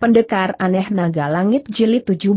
Pendekar aneh naga langit jilid 17.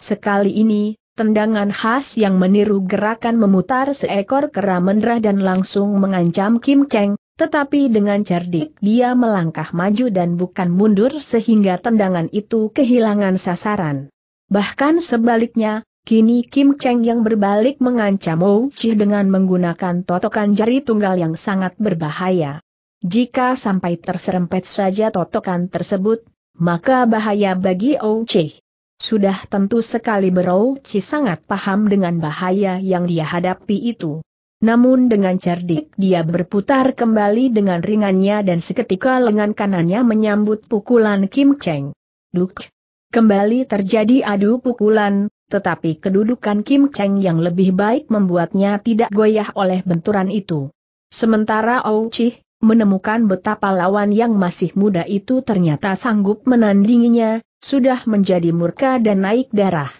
Sekali ini, tendangan khas yang meniru gerakan memutar seekor kera mendera dan langsung mengancam Kim Cheng, tetapi dengan cerdik dia melangkah maju dan bukan mundur sehingga tendangan itu kehilangan sasaran. Bahkan sebaliknya, kini Kim Cheng yang berbalik mengancam Wu Chi dengan menggunakan totokan jari tunggal yang sangat berbahaya. Jika sampai terserempet saja totokan tersebut, maka bahaya bagi Ouchi. Sudah tentu sekali Berouchi sangat paham dengan bahaya yang dia hadapi itu. Namun dengan cerdik dia berputar kembali dengan ringannya dan seketika lengan kanannya menyambut pukulan Kim Cheng. Duk. Kembali terjadi adu pukulan, tetapi kedudukan Kim Cheng yang lebih baik membuatnya tidak goyah oleh benturan itu. Sementara Ouchi menemukan betapa lawan yang masih muda itu ternyata sanggup menandinginya, sudah menjadi murka dan naik darah.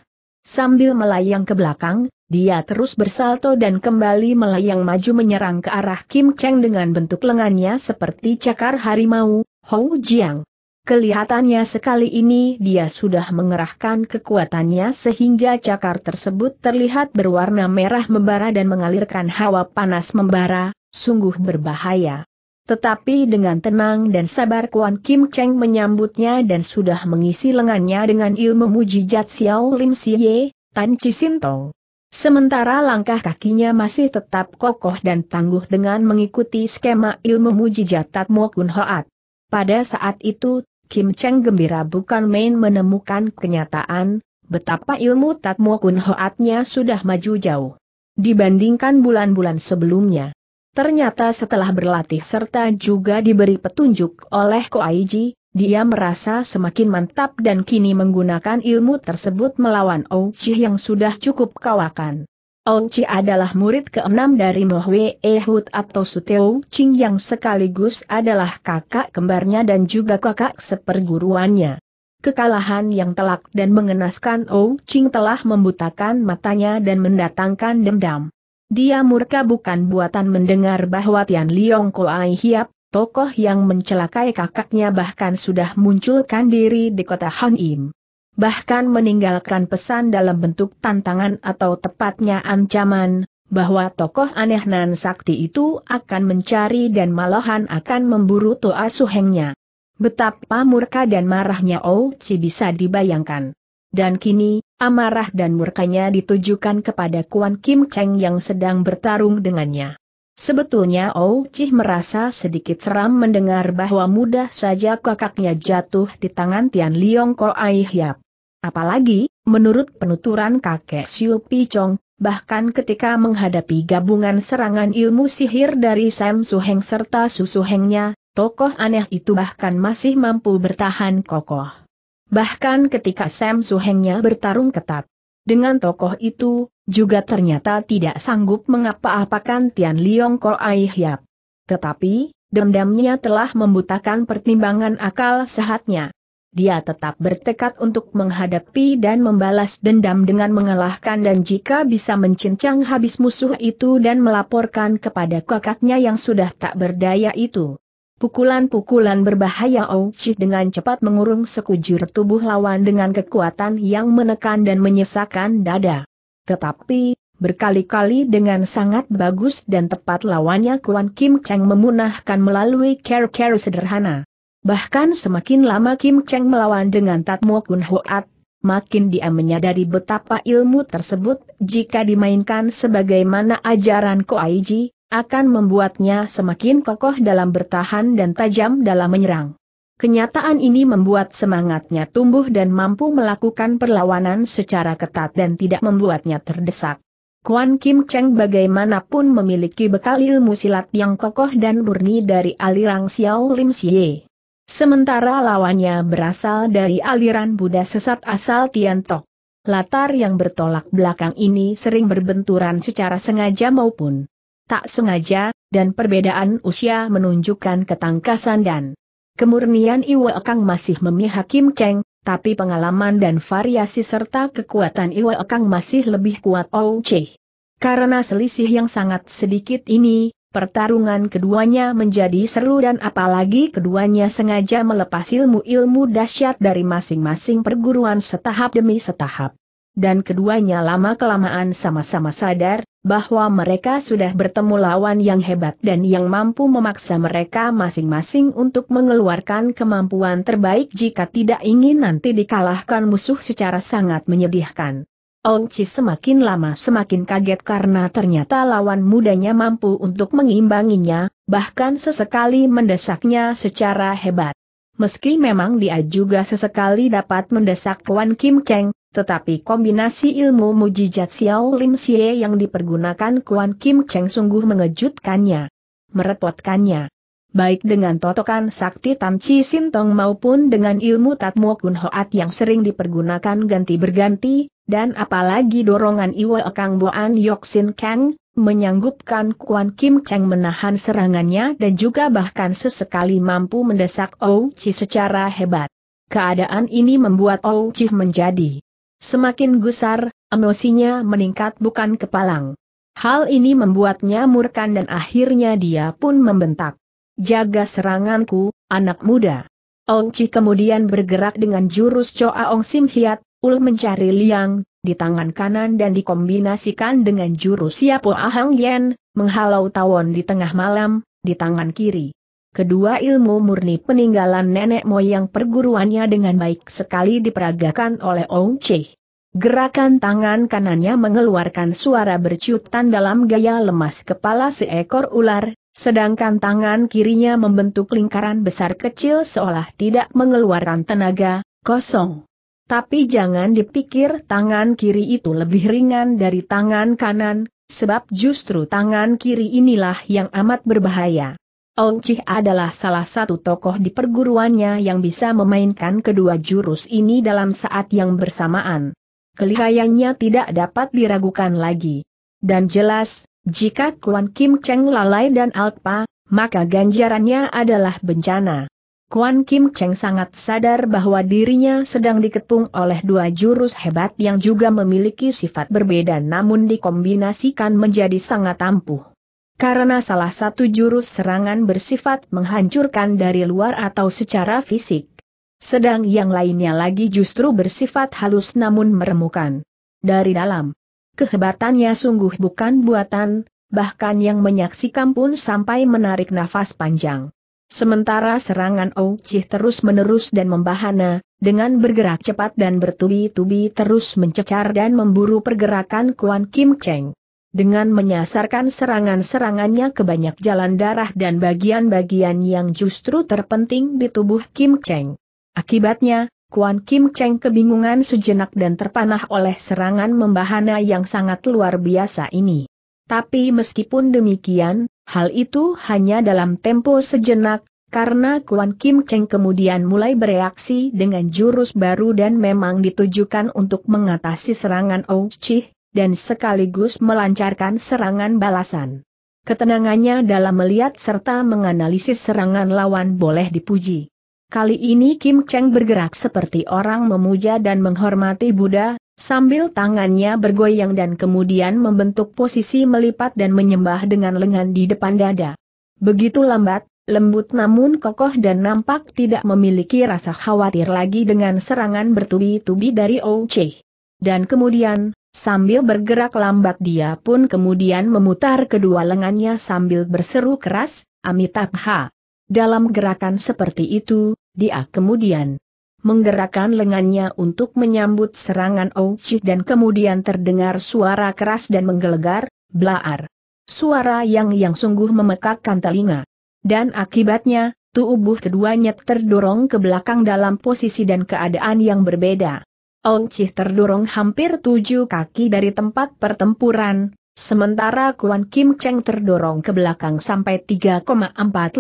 Sambil melayang ke belakang, dia terus bersalto dan kembali melayang maju menyerang ke arah Kim Cheng dengan bentuk lengannya seperti cakar harimau, Hou Jiang. Kelihatannya sekali ini dia sudah mengerahkan kekuatannya sehingga cakar tersebut terlihat berwarna merah membara dan mengalirkan hawa panas membara, sungguh berbahaya. Tetapi dengan tenang dan sabar Kuan Kim Cheng menyambutnya dan sudah mengisi lengannya dengan ilmu Mujijat Xiao Lim Siye, Tan Chi Tong. Sementara langkah kakinya masih tetap kokoh dan tangguh dengan mengikuti skema ilmu Mujijat Tat Mo Kun Hoat. Pada saat itu, Kim Cheng gembira bukan main menemukan kenyataan, betapa ilmu Tat Mo Kun Hoatnya sudah maju jauh. Dibandingkan bulan-bulan sebelumnya. Ternyata setelah berlatih serta juga diberi petunjuk oleh Koaiji, dia merasa semakin mantap dan kini menggunakan ilmu tersebut melawan Ouchi yang sudah cukup kawakan. Ouchi adalah murid keenam dari Mohwe Ehud atau Suteo Ching yang sekaligus adalah kakak kembarnya dan juga kakak seperguruannya. Kekalahan yang telak dan mengenaskan Ouchi telah membutakan matanya dan mendatangkan dendam. Dia murka bukan buatan mendengar bahwa Tian Liong Koai Hiap, tokoh yang mencelakai kakaknya bahkan sudah munculkan diri di kota Han Im. Bahkan meninggalkan pesan dalam bentuk tantangan atau tepatnya ancaman, bahwa tokoh aneh Nan Sakti itu akan mencari dan malahan akan memburu Toa Suhengnya. Betapa murka dan marahnya Ou bisa dibayangkan. Dan kini, amarah dan murkanya ditujukan kepada Kuan Kim Cheng yang sedang bertarung dengannya. Sebetulnya Ou Chih merasa sedikit seram mendengar bahwa mudah saja kakaknya jatuh di tangan Tian Liong Ko Ai Hiap. Apalagi, menurut penuturan kakek Siu Pi Chong, bahkan ketika menghadapi gabungan serangan ilmu sihir dari Sam Su Heng serta Su Su Hengnya, tokoh aneh itu bahkan masih mampu bertahan kokoh bahkan ketika Sam Suhengnya bertarung ketat. Dengan tokoh itu, juga ternyata tidak sanggup mengapa-apakan Tian Liong Ko Ai Hiap. Tetapi, dendamnya telah membutakan pertimbangan akal sehatnya. Dia tetap bertekad untuk menghadapi dan membalas dendam dengan mengalahkan dan jika bisa mencincang habis musuh itu dan melaporkan kepada kakaknya yang sudah tak berdaya itu. Pukulan-pukulan berbahaya Ouchi oh dengan cepat mengurung sekujur tubuh lawan dengan kekuatan yang menekan dan menyesakan dada. Tetapi, berkali-kali dengan sangat bagus dan tepat lawannya Kuan Kim Cheng memunahkan melalui care-care sederhana. Bahkan semakin lama Kim Cheng melawan dengan Tatmo Kun Hoat, makin dia menyadari betapa ilmu tersebut jika dimainkan sebagaimana ajaran Ko Koaiji, akan membuatnya semakin kokoh dalam bertahan dan tajam dalam menyerang. Kenyataan ini membuat semangatnya tumbuh dan mampu melakukan perlawanan secara ketat dan tidak membuatnya terdesak. Kwan Kim Cheng bagaimanapun memiliki bekal ilmu silat yang kokoh dan murni dari aliran Xiao Lim Xie. Sementara lawannya berasal dari aliran Buddha sesat asal Tiantok. Latar yang bertolak belakang ini sering berbenturan secara sengaja maupun tak sengaja, dan perbedaan usia menunjukkan ketangkasan dan kemurnian Iwa Kang masih memihak Kim Cheng, tapi pengalaman dan variasi serta kekuatan Iwa Kang masih lebih kuat Ou Cheh. Karena selisih yang sangat sedikit ini, pertarungan keduanya menjadi seru dan apalagi keduanya sengaja melepas ilmu-ilmu dahsyat dari masing-masing perguruan setahap demi setahap dan keduanya lama-kelamaan sama-sama sadar, bahwa mereka sudah bertemu lawan yang hebat dan yang mampu memaksa mereka masing-masing untuk mengeluarkan kemampuan terbaik jika tidak ingin nanti dikalahkan musuh secara sangat menyedihkan. Ong Chi semakin lama semakin kaget karena ternyata lawan mudanya mampu untuk mengimbanginya, bahkan sesekali mendesaknya secara hebat. Meski memang dia juga sesekali dapat mendesak Wan Kim Cheng, tetapi kombinasi ilmu mujijat Xiao Lim Xie yang dipergunakan Kuan Kim Cheng sungguh mengejutkannya, merepotkannya. Baik dengan totokan sakti Tan Chi Sintong maupun dengan ilmu Tatmo Kun Hoat yang sering dipergunakan ganti berganti, dan apalagi dorongan Iwa Kang Boan Yoxin Kang, menyanggupkan Kuan Kim Cheng menahan serangannya dan juga bahkan sesekali mampu mendesak Ou Chi secara hebat. Keadaan ini membuat Ou Chi menjadi Semakin gusar, emosinya meningkat bukan kepalang. Hal ini membuatnya murkan dan akhirnya dia pun membentak. Jaga seranganku, anak muda. Ong Chi kemudian bergerak dengan jurus Choa Ong Sim Hiat, Ul mencari liang, di tangan kanan dan dikombinasikan dengan jurus Siapo Ahang Yen, menghalau tawon di tengah malam, di tangan kiri. Kedua ilmu murni peninggalan nenek moyang perguruannya dengan baik sekali diperagakan oleh Ong Cheh. Gerakan tangan kanannya mengeluarkan suara bercutan dalam gaya lemas kepala seekor ular, sedangkan tangan kirinya membentuk lingkaran besar kecil seolah tidak mengeluarkan tenaga, kosong. Tapi jangan dipikir tangan kiri itu lebih ringan dari tangan kanan, sebab justru tangan kiri inilah yang amat berbahaya. Ong Chih adalah salah satu tokoh di perguruannya yang bisa memainkan kedua jurus ini dalam saat yang bersamaan. Kelihayannya tidak dapat diragukan lagi. Dan jelas, jika Kuan Kim Cheng lalai dan alpa, maka ganjarannya adalah bencana. Kuan Kim Cheng sangat sadar bahwa dirinya sedang diketung oleh dua jurus hebat yang juga memiliki sifat berbeda namun dikombinasikan menjadi sangat ampuh. Karena salah satu jurus serangan bersifat menghancurkan dari luar atau secara fisik. Sedang yang lainnya lagi justru bersifat halus namun meremukan. Dari dalam. Kehebatannya sungguh bukan buatan, bahkan yang menyaksikan pun sampai menarik nafas panjang. Sementara serangan Ouchi terus-menerus dan membahana, dengan bergerak cepat dan bertubi-tubi terus mencecar dan memburu pergerakan Kuan Kim Cheng dengan menyasarkan serangan-serangannya ke banyak jalan darah dan bagian-bagian yang justru terpenting di tubuh Kim Cheng. Akibatnya, Kuan Kim Cheng kebingungan sejenak dan terpanah oleh serangan membahana yang sangat luar biasa ini. Tapi meskipun demikian, hal itu hanya dalam tempo sejenak, karena Kuan Kim Cheng kemudian mulai bereaksi dengan jurus baru dan memang ditujukan untuk mengatasi serangan Ouchi, dan sekaligus melancarkan serangan balasan. Ketenangannya dalam melihat serta menganalisis serangan lawan boleh dipuji. Kali ini Kim Cheng bergerak seperti orang memuja dan menghormati Buddha, sambil tangannya bergoyang dan kemudian membentuk posisi melipat dan menyembah dengan lengan di depan dada. Begitu lambat, lembut namun kokoh dan nampak tidak memiliki rasa khawatir lagi dengan serangan bertubi-tubi dari Ouche. Dan kemudian, Sambil bergerak lambat dia pun kemudian memutar kedua lengannya sambil berseru keras, Amitabha. Dalam gerakan seperti itu, dia kemudian menggerakkan lengannya untuk menyambut serangan Ouchi dan kemudian terdengar suara keras dan menggelegar, blaar. Suara yang yang sungguh memekakkan telinga. Dan akibatnya, tubuh keduanya terdorong ke belakang dalam posisi dan keadaan yang berbeda. Ong Cih terdorong hampir tujuh kaki dari tempat pertempuran, sementara Kuan Kim Cheng terdorong ke belakang sampai 3,4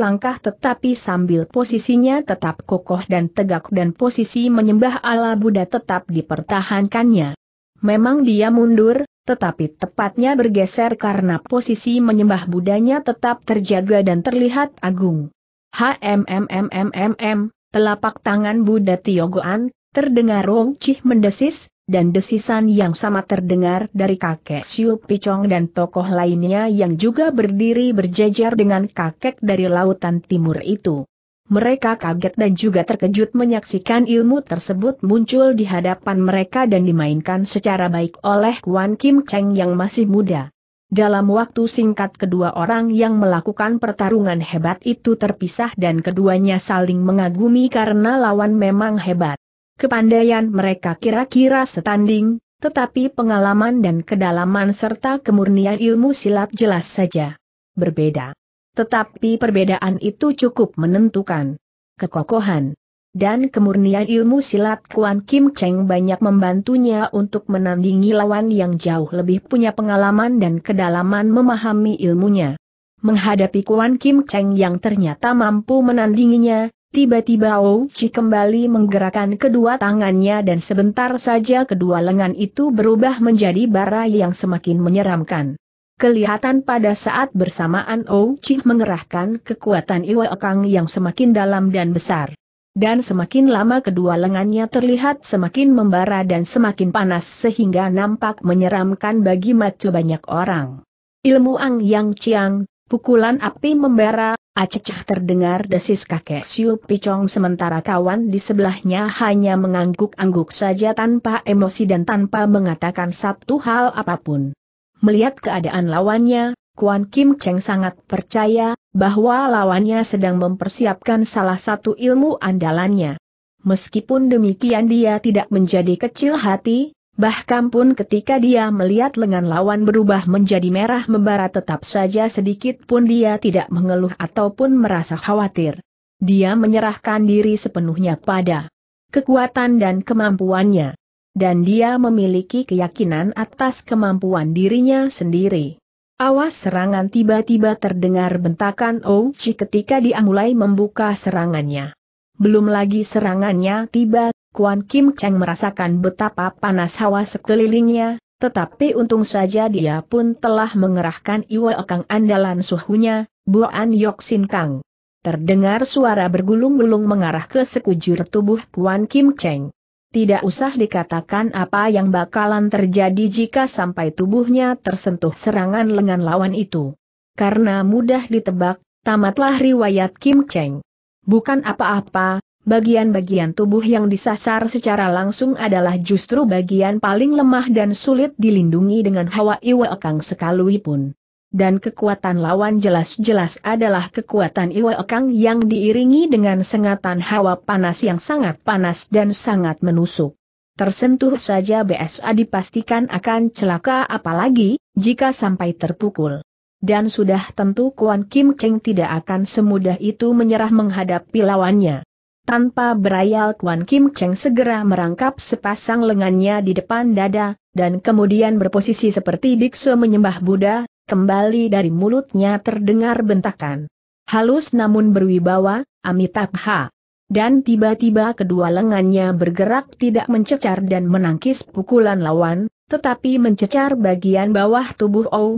langkah tetapi sambil posisinya tetap kokoh dan tegak dan posisi menyembah ala Buddha tetap dipertahankannya. Memang dia mundur, tetapi tepatnya bergeser karena posisi menyembah budanya tetap terjaga dan terlihat agung. HMMMMMM, telapak tangan Buddha Tiogoan, Terdengar Wong Chih mendesis, dan desisan yang sama terdengar dari kakek Siu Picong dan tokoh lainnya yang juga berdiri berjejer dengan kakek dari lautan timur itu. Mereka kaget dan juga terkejut menyaksikan ilmu tersebut muncul di hadapan mereka dan dimainkan secara baik oleh Kwan Kim Cheng yang masih muda. Dalam waktu singkat kedua orang yang melakukan pertarungan hebat itu terpisah dan keduanya saling mengagumi karena lawan memang hebat. Kepandaian mereka kira-kira setanding, tetapi pengalaman dan kedalaman serta kemurnian ilmu silat jelas saja berbeda. Tetapi perbedaan itu cukup menentukan kekokohan dan kemurnian ilmu silat Kuan Kim Cheng banyak membantunya untuk menandingi lawan yang jauh lebih punya pengalaman dan kedalaman memahami ilmunya. Menghadapi Kuan Kim Cheng yang ternyata mampu menandinginya, Tiba-tiba Chi kembali menggerakkan kedua tangannya dan sebentar saja kedua lengan itu berubah menjadi bara yang semakin menyeramkan. Kelihatan pada saat bersamaan Chi mengerahkan kekuatan Iwa Kang yang semakin dalam dan besar. Dan semakin lama kedua lengannya terlihat semakin membara dan semakin panas sehingga nampak menyeramkan bagi mata banyak orang. Ilmu Ang Yang Chiang, Pukulan api membara, acecah terdengar desis kakek Siu Picong sementara kawan di sebelahnya hanya mengangguk-angguk saja tanpa emosi dan tanpa mengatakan satu hal apapun. Melihat keadaan lawannya, Kuan Kim Cheng sangat percaya bahwa lawannya sedang mempersiapkan salah satu ilmu andalannya. Meskipun demikian dia tidak menjadi kecil hati, Bahkan pun ketika dia melihat lengan lawan berubah menjadi merah membara tetap saja sedikit pun dia tidak mengeluh ataupun merasa khawatir. Dia menyerahkan diri sepenuhnya pada kekuatan dan kemampuannya. Dan dia memiliki keyakinan atas kemampuan dirinya sendiri. Awas serangan tiba-tiba terdengar bentakan Ouchi ketika dia mulai membuka serangannya. Belum lagi serangannya tiba, Kuan Kim Cheng merasakan betapa panas hawa sekelilingnya, tetapi untung saja dia pun telah mengerahkan Iwa akang andalan suhunya, Buan Yok Sin Kang. Terdengar suara bergulung-gulung mengarah ke sekujur tubuh Kuan Kim Cheng. Tidak usah dikatakan apa yang bakalan terjadi jika sampai tubuhnya tersentuh serangan lengan lawan itu. Karena mudah ditebak, tamatlah riwayat Kim Cheng. Bukan apa-apa, bagian-bagian tubuh yang disasar secara langsung adalah justru bagian paling lemah dan sulit dilindungi dengan hawa iwa ekang sekalipun. Dan kekuatan lawan jelas-jelas adalah kekuatan iwa ekang yang diiringi dengan sengatan hawa panas yang sangat panas dan sangat menusuk. Tersentuh saja BSA dipastikan akan celaka apalagi, jika sampai terpukul. Dan sudah tentu Kuan Kim Cheng tidak akan semudah itu menyerah menghadapi lawannya. Tanpa berayal Tuan Kim Cheng segera merangkap sepasang lengannya di depan dada, dan kemudian berposisi seperti biksu menyembah Buddha, kembali dari mulutnya terdengar bentakan. Halus namun berwibawa, Amitabha. Dan tiba-tiba kedua lengannya bergerak tidak mencecar dan menangkis pukulan lawan, tetapi mencecar bagian bawah tubuh Ou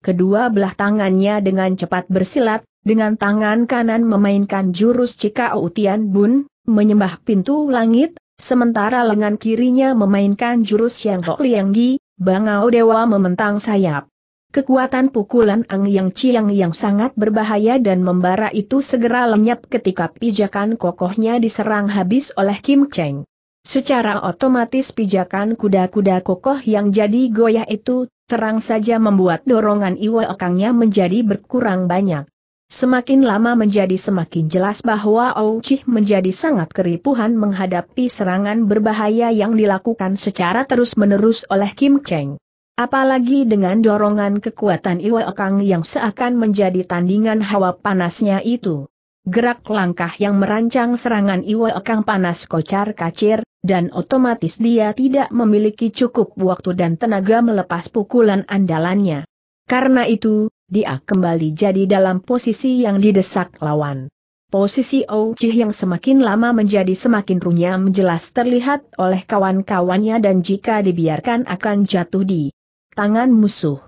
kedua belah tangannya dengan cepat bersilat, dengan tangan kanan memainkan jurus Cika Tian Bun, menyembah pintu langit, sementara lengan kirinya memainkan jurus Yang Tok Liang Gi, Bangau Dewa mementang sayap. Kekuatan pukulan Ang Yang Chiang yang sangat berbahaya dan membara itu segera lenyap ketika pijakan kokohnya diserang habis oleh Kim Cheng. Secara otomatis pijakan kuda-kuda kokoh yang jadi goyah itu terang saja membuat dorongan Iwa Okangnya menjadi berkurang banyak. Semakin lama menjadi semakin jelas bahwa Ouchih menjadi sangat keripuhan menghadapi serangan berbahaya yang dilakukan secara terus-menerus oleh Kim Cheng. Apalagi dengan dorongan kekuatan Iwa Okang yang seakan menjadi tandingan hawa panasnya itu. Gerak langkah yang merancang serangan Iwa Ekang panas kocar kacir, dan otomatis dia tidak memiliki cukup waktu dan tenaga melepas pukulan andalannya. Karena itu, dia kembali jadi dalam posisi yang didesak lawan. Posisi Ouchi yang semakin lama menjadi semakin runyam jelas terlihat oleh kawan-kawannya dan jika dibiarkan akan jatuh di tangan musuh.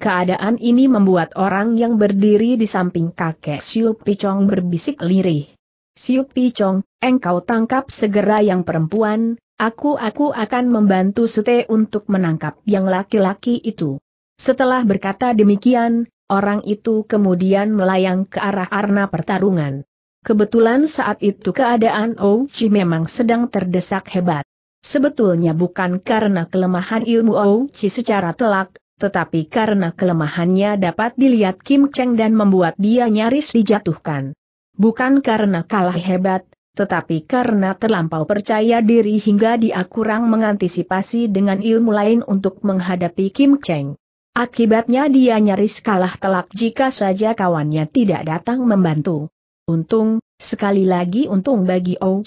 Keadaan ini membuat orang yang berdiri di samping kakek Siu Picong berbisik lirih. Siu Picong, engkau tangkap segera yang perempuan, aku-aku akan membantu Sute untuk menangkap yang laki-laki itu. Setelah berkata demikian, orang itu kemudian melayang ke arah arna pertarungan. Kebetulan saat itu keadaan Ouchi memang sedang terdesak hebat. Sebetulnya bukan karena kelemahan ilmu Ouchi secara telak, tetapi karena kelemahannya dapat dilihat Kim Cheng dan membuat dia nyaris dijatuhkan. Bukan karena kalah hebat, tetapi karena terlampau percaya diri hingga dia kurang mengantisipasi dengan ilmu lain untuk menghadapi Kim Cheng. Akibatnya dia nyaris kalah telak jika saja kawannya tidak datang membantu. Untung, sekali lagi untung bagi Oh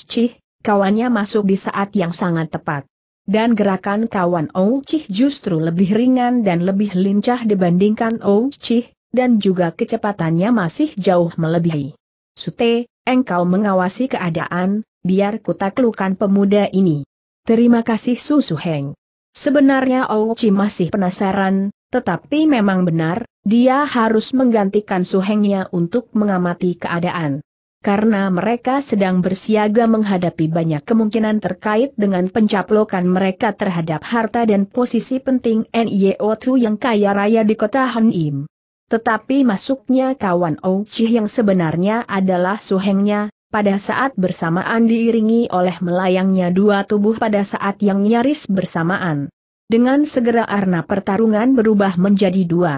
kawannya masuk di saat yang sangat tepat. Dan gerakan kawan Ou oh Chih justru lebih ringan dan lebih lincah dibandingkan Ou oh Chih, dan juga kecepatannya masih jauh melebihi. Sute, engkau mengawasi keadaan, biar ku taklukan pemuda ini. Terima kasih Susu Heng. Sebenarnya Ou oh Cih masih penasaran, tetapi memang benar, dia harus menggantikan Su Hengnya untuk mengamati keadaan karena mereka sedang bersiaga menghadapi banyak kemungkinan terkait dengan pencaplokan mereka terhadap harta dan posisi penting NIO2 yang kaya raya di kota Hanim. Tetapi masuknya kawan Ouchi yang sebenarnya adalah suhengnya, pada saat bersamaan diiringi oleh melayangnya dua tubuh pada saat yang nyaris bersamaan. Dengan segera arna pertarungan berubah menjadi dua.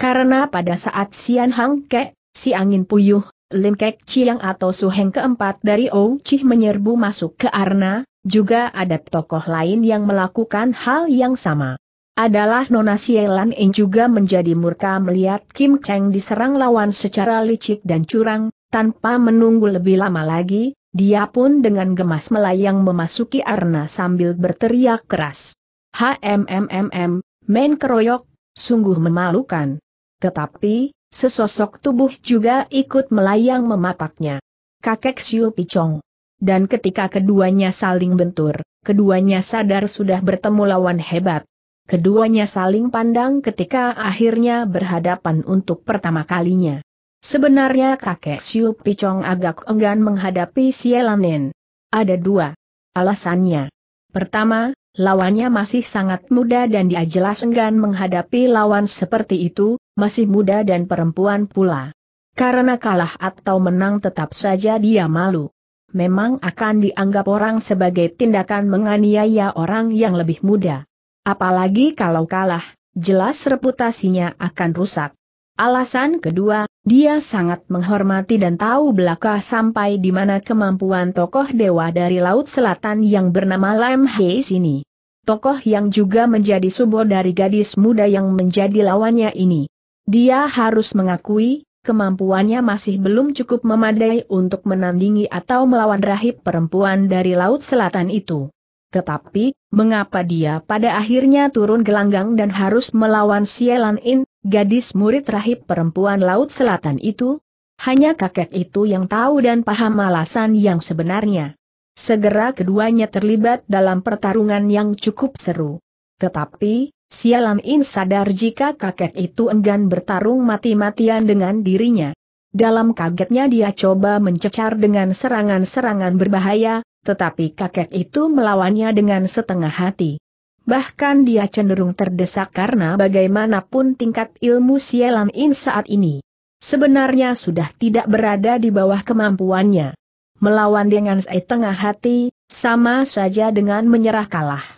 Karena pada saat Sian Hang Ke, si angin puyuh, Lim Kek Chiang atau Suheng keempat dari Ou Chih menyerbu masuk ke Arna, juga ada tokoh lain yang melakukan hal yang sama. Adalah Nona Sielan In juga menjadi murka melihat Kim Cheng diserang lawan secara licik dan curang, tanpa menunggu lebih lama lagi, dia pun dengan gemas melayang memasuki Arna sambil berteriak keras. HMMMM, main keroyok, sungguh memalukan. Tetapi, Sesosok tubuh juga ikut melayang memapaknya. Kakek Xiu Picong. Dan ketika keduanya saling bentur, keduanya sadar sudah bertemu lawan hebat. Keduanya saling pandang ketika akhirnya berhadapan untuk pertama kalinya. Sebenarnya kakek Xiu Picong agak enggan menghadapi Sielanen. Ada dua alasannya. Pertama, lawannya masih sangat muda dan dia jelas enggan menghadapi lawan seperti itu, masih muda dan perempuan pula. Karena kalah atau menang tetap saja dia malu. Memang akan dianggap orang sebagai tindakan menganiaya orang yang lebih muda. Apalagi kalau kalah, jelas reputasinya akan rusak. Alasan kedua, dia sangat menghormati dan tahu belaka sampai di mana kemampuan tokoh dewa dari Laut Selatan yang bernama Lam Hei ini. Tokoh yang juga menjadi subo dari gadis muda yang menjadi lawannya ini. Dia harus mengakui, kemampuannya masih belum cukup memadai untuk menandingi atau melawan rahib perempuan dari Laut Selatan itu. Tetapi, mengapa dia pada akhirnya turun gelanggang dan harus melawan Sielan In, gadis murid rahib perempuan Laut Selatan itu? Hanya kakek itu yang tahu dan paham alasan yang sebenarnya. Segera keduanya terlibat dalam pertarungan yang cukup seru. Tetapi, Sialam In sadar jika kakek itu enggan bertarung mati-matian dengan dirinya. Dalam kagetnya dia coba mencecar dengan serangan-serangan berbahaya, tetapi kakek itu melawannya dengan setengah hati. Bahkan dia cenderung terdesak karena bagaimanapun tingkat ilmu Sialam In saat ini sebenarnya sudah tidak berada di bawah kemampuannya. Melawan dengan setengah hati, sama saja dengan menyerah kalah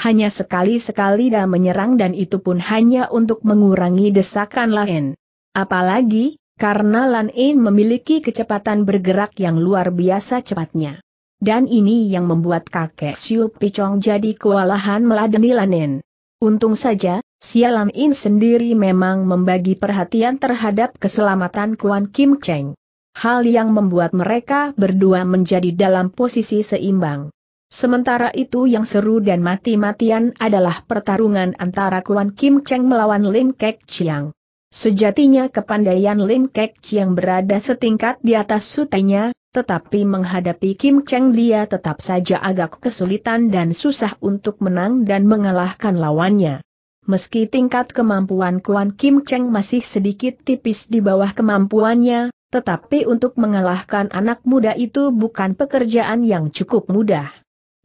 hanya sekali-sekali dan menyerang dan itu pun hanya untuk mengurangi desakan lain. Apalagi, karena Lan In memiliki kecepatan bergerak yang luar biasa cepatnya. Dan ini yang membuat kakek Siu Picong jadi kewalahan meladeni Lan In. Untung saja, Sialan In sendiri memang membagi perhatian terhadap keselamatan Kuan Kim Cheng. Hal yang membuat mereka berdua menjadi dalam posisi seimbang. Sementara itu yang seru dan mati-matian adalah pertarungan antara Kuan Kim Cheng melawan Lim Kek Chiang. Sejatinya kepandaian Lim Kek Chiang berada setingkat di atas sutenya, tetapi menghadapi Kim Cheng dia tetap saja agak kesulitan dan susah untuk menang dan mengalahkan lawannya. Meski tingkat kemampuan Kuan Kim Cheng masih sedikit tipis di bawah kemampuannya, tetapi untuk mengalahkan anak muda itu bukan pekerjaan yang cukup mudah.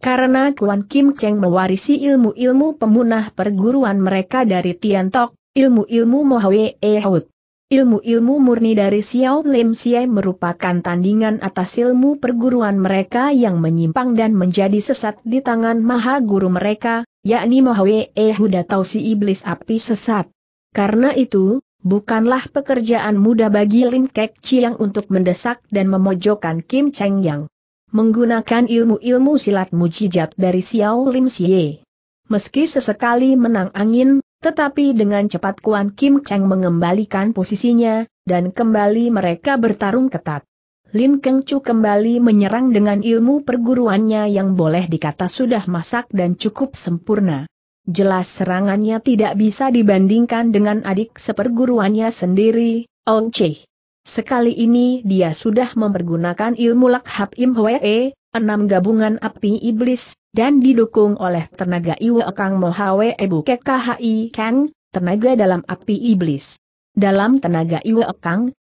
Karena Kuan Kim Cheng mewarisi ilmu-ilmu pemunah perguruan mereka dari Tian Tok, ilmu-ilmu Mohawe Ehud. Ilmu-ilmu murni dari Xiao Lim Siai merupakan tandingan atas ilmu perguruan mereka yang menyimpang dan menjadi sesat di tangan maha guru mereka, yakni Mohawe Ehud atau si iblis api sesat. Karena itu, bukanlah pekerjaan mudah bagi Lin Kek Chiang untuk mendesak dan memojokkan Kim Cheng Yang menggunakan ilmu-ilmu silat mujijat dari Xiao Lim Xie. Meski sesekali menang angin, tetapi dengan cepat Kuan Kim Cheng mengembalikan posisinya, dan kembali mereka bertarung ketat. Lim Keng Chu kembali menyerang dengan ilmu perguruannya yang boleh dikata sudah masak dan cukup sempurna. Jelas serangannya tidak bisa dibandingkan dengan adik seperguruannya sendiri, Ong Chih. Sekali ini dia sudah mempergunakan ilmu lakhab imhwe, e, enam gabungan api iblis, dan didukung oleh tenaga Iwe Kang Mohawe Ebu kekahai Kang, tenaga dalam api iblis. Dalam tenaga Iwe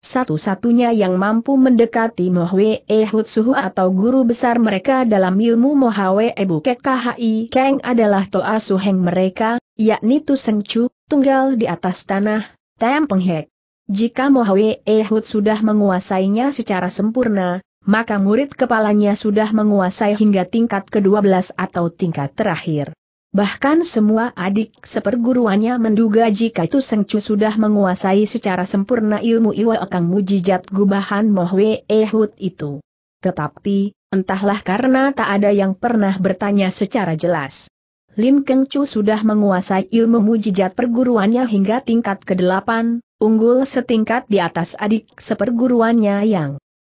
satu-satunya yang mampu mendekati Mohwe e suhu atau guru besar mereka dalam ilmu Mohawe Ebu kekahai Kang adalah Toa Suheng mereka, yakni Tusengcu, tunggal di atas tanah, Tem Penghek. Jika Mohawe Ehud sudah menguasainya secara sempurna, maka murid kepalanya sudah menguasai hingga tingkat ke-12 atau tingkat terakhir. Bahkan semua adik seperguruannya menduga jika itu Sengcu sudah menguasai secara sempurna ilmu Iwa Ekang Mujijat Gubahan Mohwe Ehud itu. Tetapi, entahlah karena tak ada yang pernah bertanya secara jelas. Lim Kengcu sudah menguasai ilmu mujijat perguruannya hingga tingkat ke-8, unggul setingkat di atas adik seperguruannya yang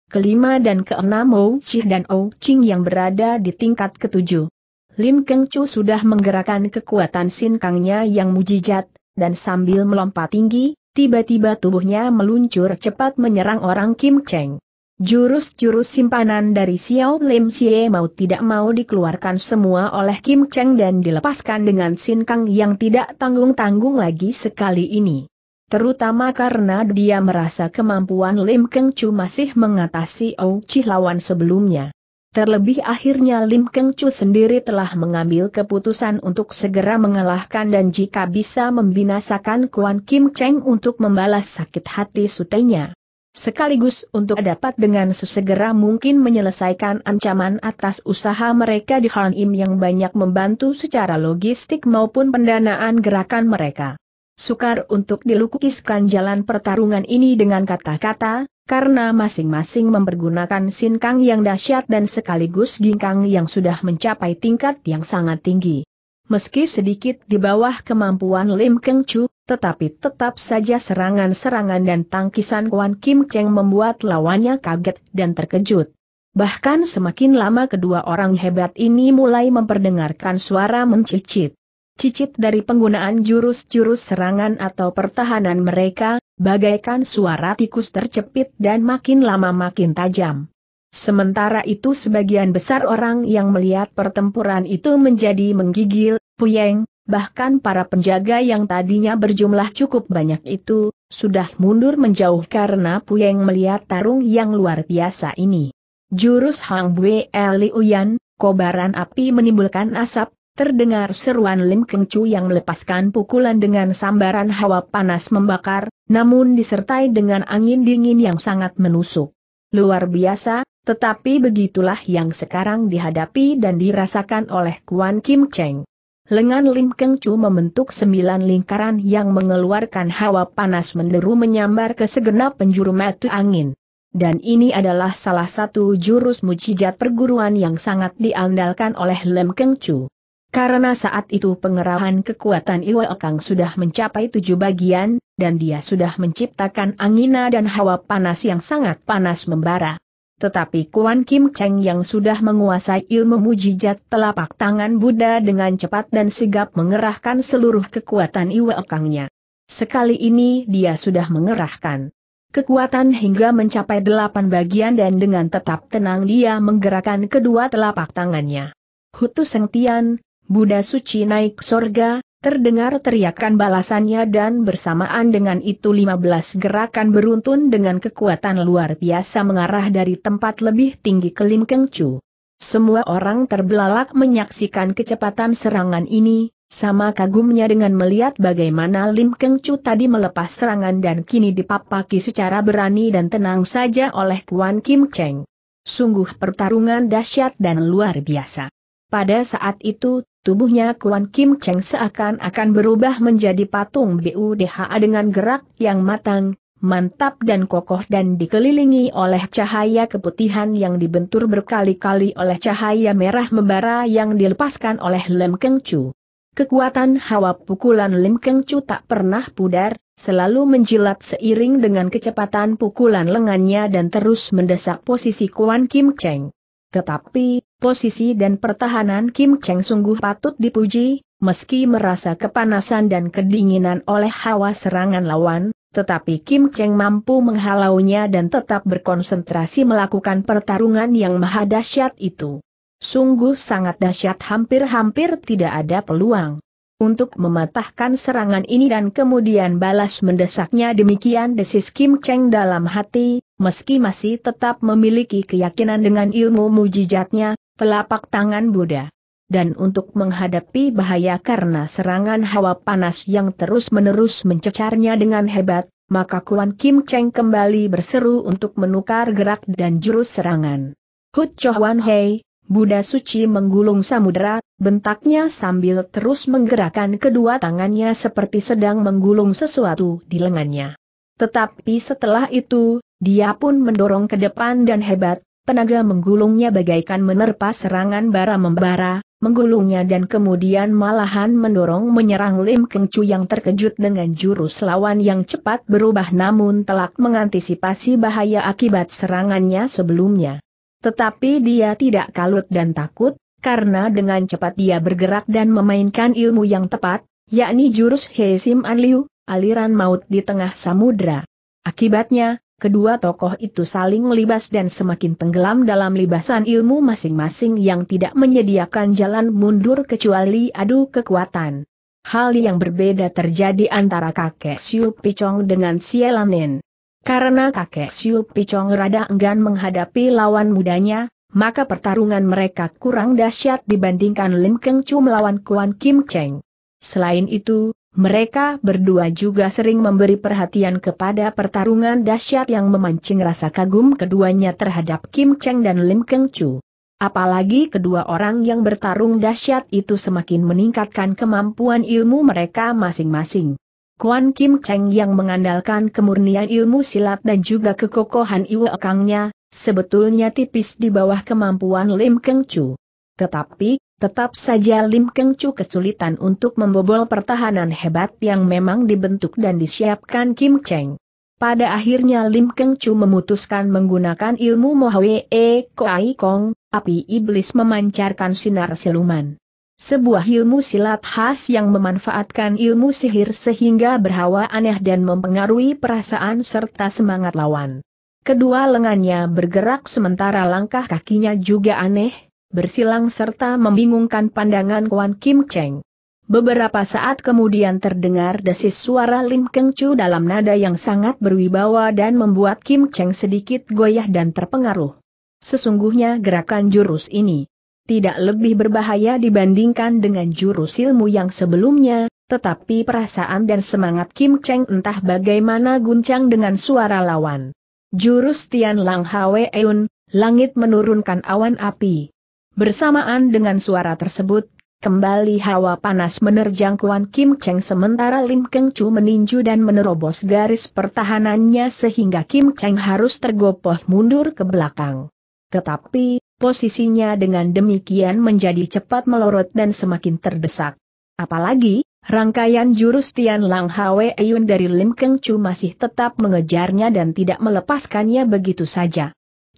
kelima dan keenam Ou Cih dan Ou Ching yang berada di tingkat ketujuh. Lim Keng Chu sudah menggerakkan kekuatan Kangnya yang mujijat, dan sambil melompat tinggi, tiba-tiba tubuhnya meluncur cepat menyerang orang Kim Cheng. Jurus-jurus simpanan dari Xiao Lim Xie mau tidak mau dikeluarkan semua oleh Kim Cheng dan dilepaskan dengan Kang yang tidak tanggung-tanggung lagi sekali ini terutama karena dia merasa kemampuan Lim Keng Chu masih mengatasi Ou Chi lawan sebelumnya. Terlebih akhirnya Lim Keng Chu sendiri telah mengambil keputusan untuk segera mengalahkan dan jika bisa membinasakan Kuan Kim Cheng untuk membalas sakit hati sutenya. Sekaligus untuk dapat dengan sesegera mungkin menyelesaikan ancaman atas usaha mereka di Han Im yang banyak membantu secara logistik maupun pendanaan gerakan mereka sukar untuk dilukiskan jalan pertarungan ini dengan kata-kata, karena masing-masing mempergunakan sinkang yang dahsyat dan sekaligus ginkang yang sudah mencapai tingkat yang sangat tinggi. Meski sedikit di bawah kemampuan Lim Keng Chu, tetapi tetap saja serangan-serangan dan tangkisan Kwan Kim Cheng membuat lawannya kaget dan terkejut. Bahkan semakin lama kedua orang hebat ini mulai memperdengarkan suara mencicit cicit dari penggunaan jurus-jurus serangan atau pertahanan mereka, bagaikan suara tikus tercepit dan makin lama makin tajam. Sementara itu sebagian besar orang yang melihat pertempuran itu menjadi menggigil, puyeng, Bahkan para penjaga yang tadinya berjumlah cukup banyak itu, sudah mundur menjauh karena Puyeng melihat tarung yang luar biasa ini. Jurus Hang Bue Liuyan, kobaran api menimbulkan asap, Terdengar seruan Lim Keng Chu yang melepaskan pukulan dengan sambaran hawa panas membakar, namun disertai dengan angin dingin yang sangat menusuk. Luar biasa, tetapi begitulah yang sekarang dihadapi dan dirasakan oleh Kuan Kim Cheng. Lengan Lim Keng Chu membentuk sembilan lingkaran yang mengeluarkan hawa panas menderu menyambar ke segenap penjuru mata angin. Dan ini adalah salah satu jurus mujizat perguruan yang sangat diandalkan oleh Lim Keng Chu. Karena saat itu pengerahan kekuatan Iwa Kang sudah mencapai tujuh bagian, dan dia sudah menciptakan angina dan hawa panas yang sangat panas membara. Tetapi Kuan Kim Cheng yang sudah menguasai ilmu mujizat telapak tangan Buddha dengan cepat dan sigap mengerahkan seluruh kekuatan Iwa Iwekangnya. Sekali ini dia sudah mengerahkan kekuatan hingga mencapai delapan bagian dan dengan tetap tenang dia menggerakkan kedua telapak tangannya. Hutu Seng Tian, Buddha suci naik sorga, Terdengar teriakan balasannya dan bersamaan dengan itu 15 gerakan beruntun dengan kekuatan luar biasa mengarah dari tempat lebih tinggi ke Lim Keng Chu. Semua orang terbelalak menyaksikan kecepatan serangan ini, sama kagumnya dengan melihat bagaimana Lim Keng Chu tadi melepas serangan dan kini dipapaki secara berani dan tenang saja oleh Kuan Kim Cheng. Sungguh pertarungan dahsyat dan luar biasa. Pada saat itu, tubuhnya Kuan Kim Cheng seakan-akan berubah menjadi patung BUDHA dengan gerak yang matang, mantap dan kokoh dan dikelilingi oleh cahaya keputihan yang dibentur berkali-kali oleh cahaya merah membara yang dilepaskan oleh Lem Keng Chu. Kekuatan hawa pukulan Lim Keng Chu tak pernah pudar, selalu menjilat seiring dengan kecepatan pukulan lengannya dan terus mendesak posisi Kuan Kim Cheng. Tetapi, posisi dan pertahanan Kim Cheng sungguh patut dipuji, meski merasa kepanasan dan kedinginan oleh hawa serangan lawan, tetapi Kim Cheng mampu menghalaunya dan tetap berkonsentrasi melakukan pertarungan yang maha dahsyat itu. Sungguh sangat dahsyat hampir-hampir tidak ada peluang untuk mematahkan serangan ini dan kemudian balas mendesaknya demikian desis Kim Cheng dalam hati, meski masih tetap memiliki keyakinan dengan ilmu mujizatnya, telapak tangan Buddha. Dan untuk menghadapi bahaya karena serangan hawa panas yang terus-menerus mencecarnya dengan hebat, maka Kuan Kim Cheng kembali berseru untuk menukar gerak dan jurus serangan. Hut Chowan Hei, Buddha suci menggulung samudera, bentaknya sambil terus menggerakkan kedua tangannya seperti sedang menggulung sesuatu di lengannya. Tetapi setelah itu, dia pun mendorong ke depan dan hebat, Tenaga menggulungnya bagaikan menerpa serangan bara membara, menggulungnya dan kemudian malahan mendorong menyerang Lim Keng Chu yang terkejut dengan jurus lawan yang cepat berubah namun telak mengantisipasi bahaya akibat serangannya sebelumnya. Tetapi dia tidak kalut dan takut, karena dengan cepat dia bergerak dan memainkan ilmu yang tepat, yakni jurus Hei Sim An aliran maut di tengah samudra. Akibatnya, kedua tokoh itu saling melibas dan semakin tenggelam dalam libasan ilmu masing-masing yang tidak menyediakan jalan mundur kecuali adu kekuatan. Hal yang berbeda terjadi antara kakek Siu Picong dengan Sielanin. Karena kakek Siu Picong rada enggan menghadapi lawan mudanya, maka pertarungan mereka kurang dahsyat dibandingkan Lim Keng Chu melawan Kuan Kim Cheng. Selain itu, mereka berdua juga sering memberi perhatian kepada pertarungan dahsyat yang memancing rasa kagum keduanya terhadap Kim Cheng dan Lim Keng Chu. Apalagi kedua orang yang bertarung dahsyat itu semakin meningkatkan kemampuan ilmu mereka masing-masing. Kuan Kim Cheng yang mengandalkan kemurnian ilmu silat dan juga kekokohan iwe ekangnya, sebetulnya tipis di bawah kemampuan Lim Keng Chu. Tetapi, Tetap saja Lim Keng Chu kesulitan untuk membobol pertahanan hebat yang memang dibentuk dan disiapkan Kim Cheng. Pada akhirnya Lim Keng Chu memutuskan menggunakan ilmu Mohwe E Koai Kong, api iblis memancarkan sinar siluman. Sebuah ilmu silat khas yang memanfaatkan ilmu sihir sehingga berhawa aneh dan mempengaruhi perasaan serta semangat lawan. Kedua lengannya bergerak sementara langkah kakinya juga aneh, bersilang serta membingungkan pandangan Kwan Kim Cheng. Beberapa saat kemudian terdengar desis suara Lin Keng Chu dalam nada yang sangat berwibawa dan membuat Kim Cheng sedikit goyah dan terpengaruh. Sesungguhnya gerakan jurus ini tidak lebih berbahaya dibandingkan dengan jurus ilmu yang sebelumnya, tetapi perasaan dan semangat Kim Cheng entah bagaimana guncang dengan suara lawan. Jurus Tian Lang Hwe Eun, langit menurunkan awan api. Bersamaan dengan suara tersebut, kembali hawa panas menerjang Kuan Kim Cheng sementara Lim Keng Chu meninju dan menerobos garis pertahanannya sehingga Kim Cheng harus tergopoh mundur ke belakang. Tetapi, posisinya dengan demikian menjadi cepat melorot dan semakin terdesak. Apalagi, Rangkaian jurus Tian Lang Hwe Yun dari Lim Keng Chu masih tetap mengejarnya dan tidak melepaskannya begitu saja.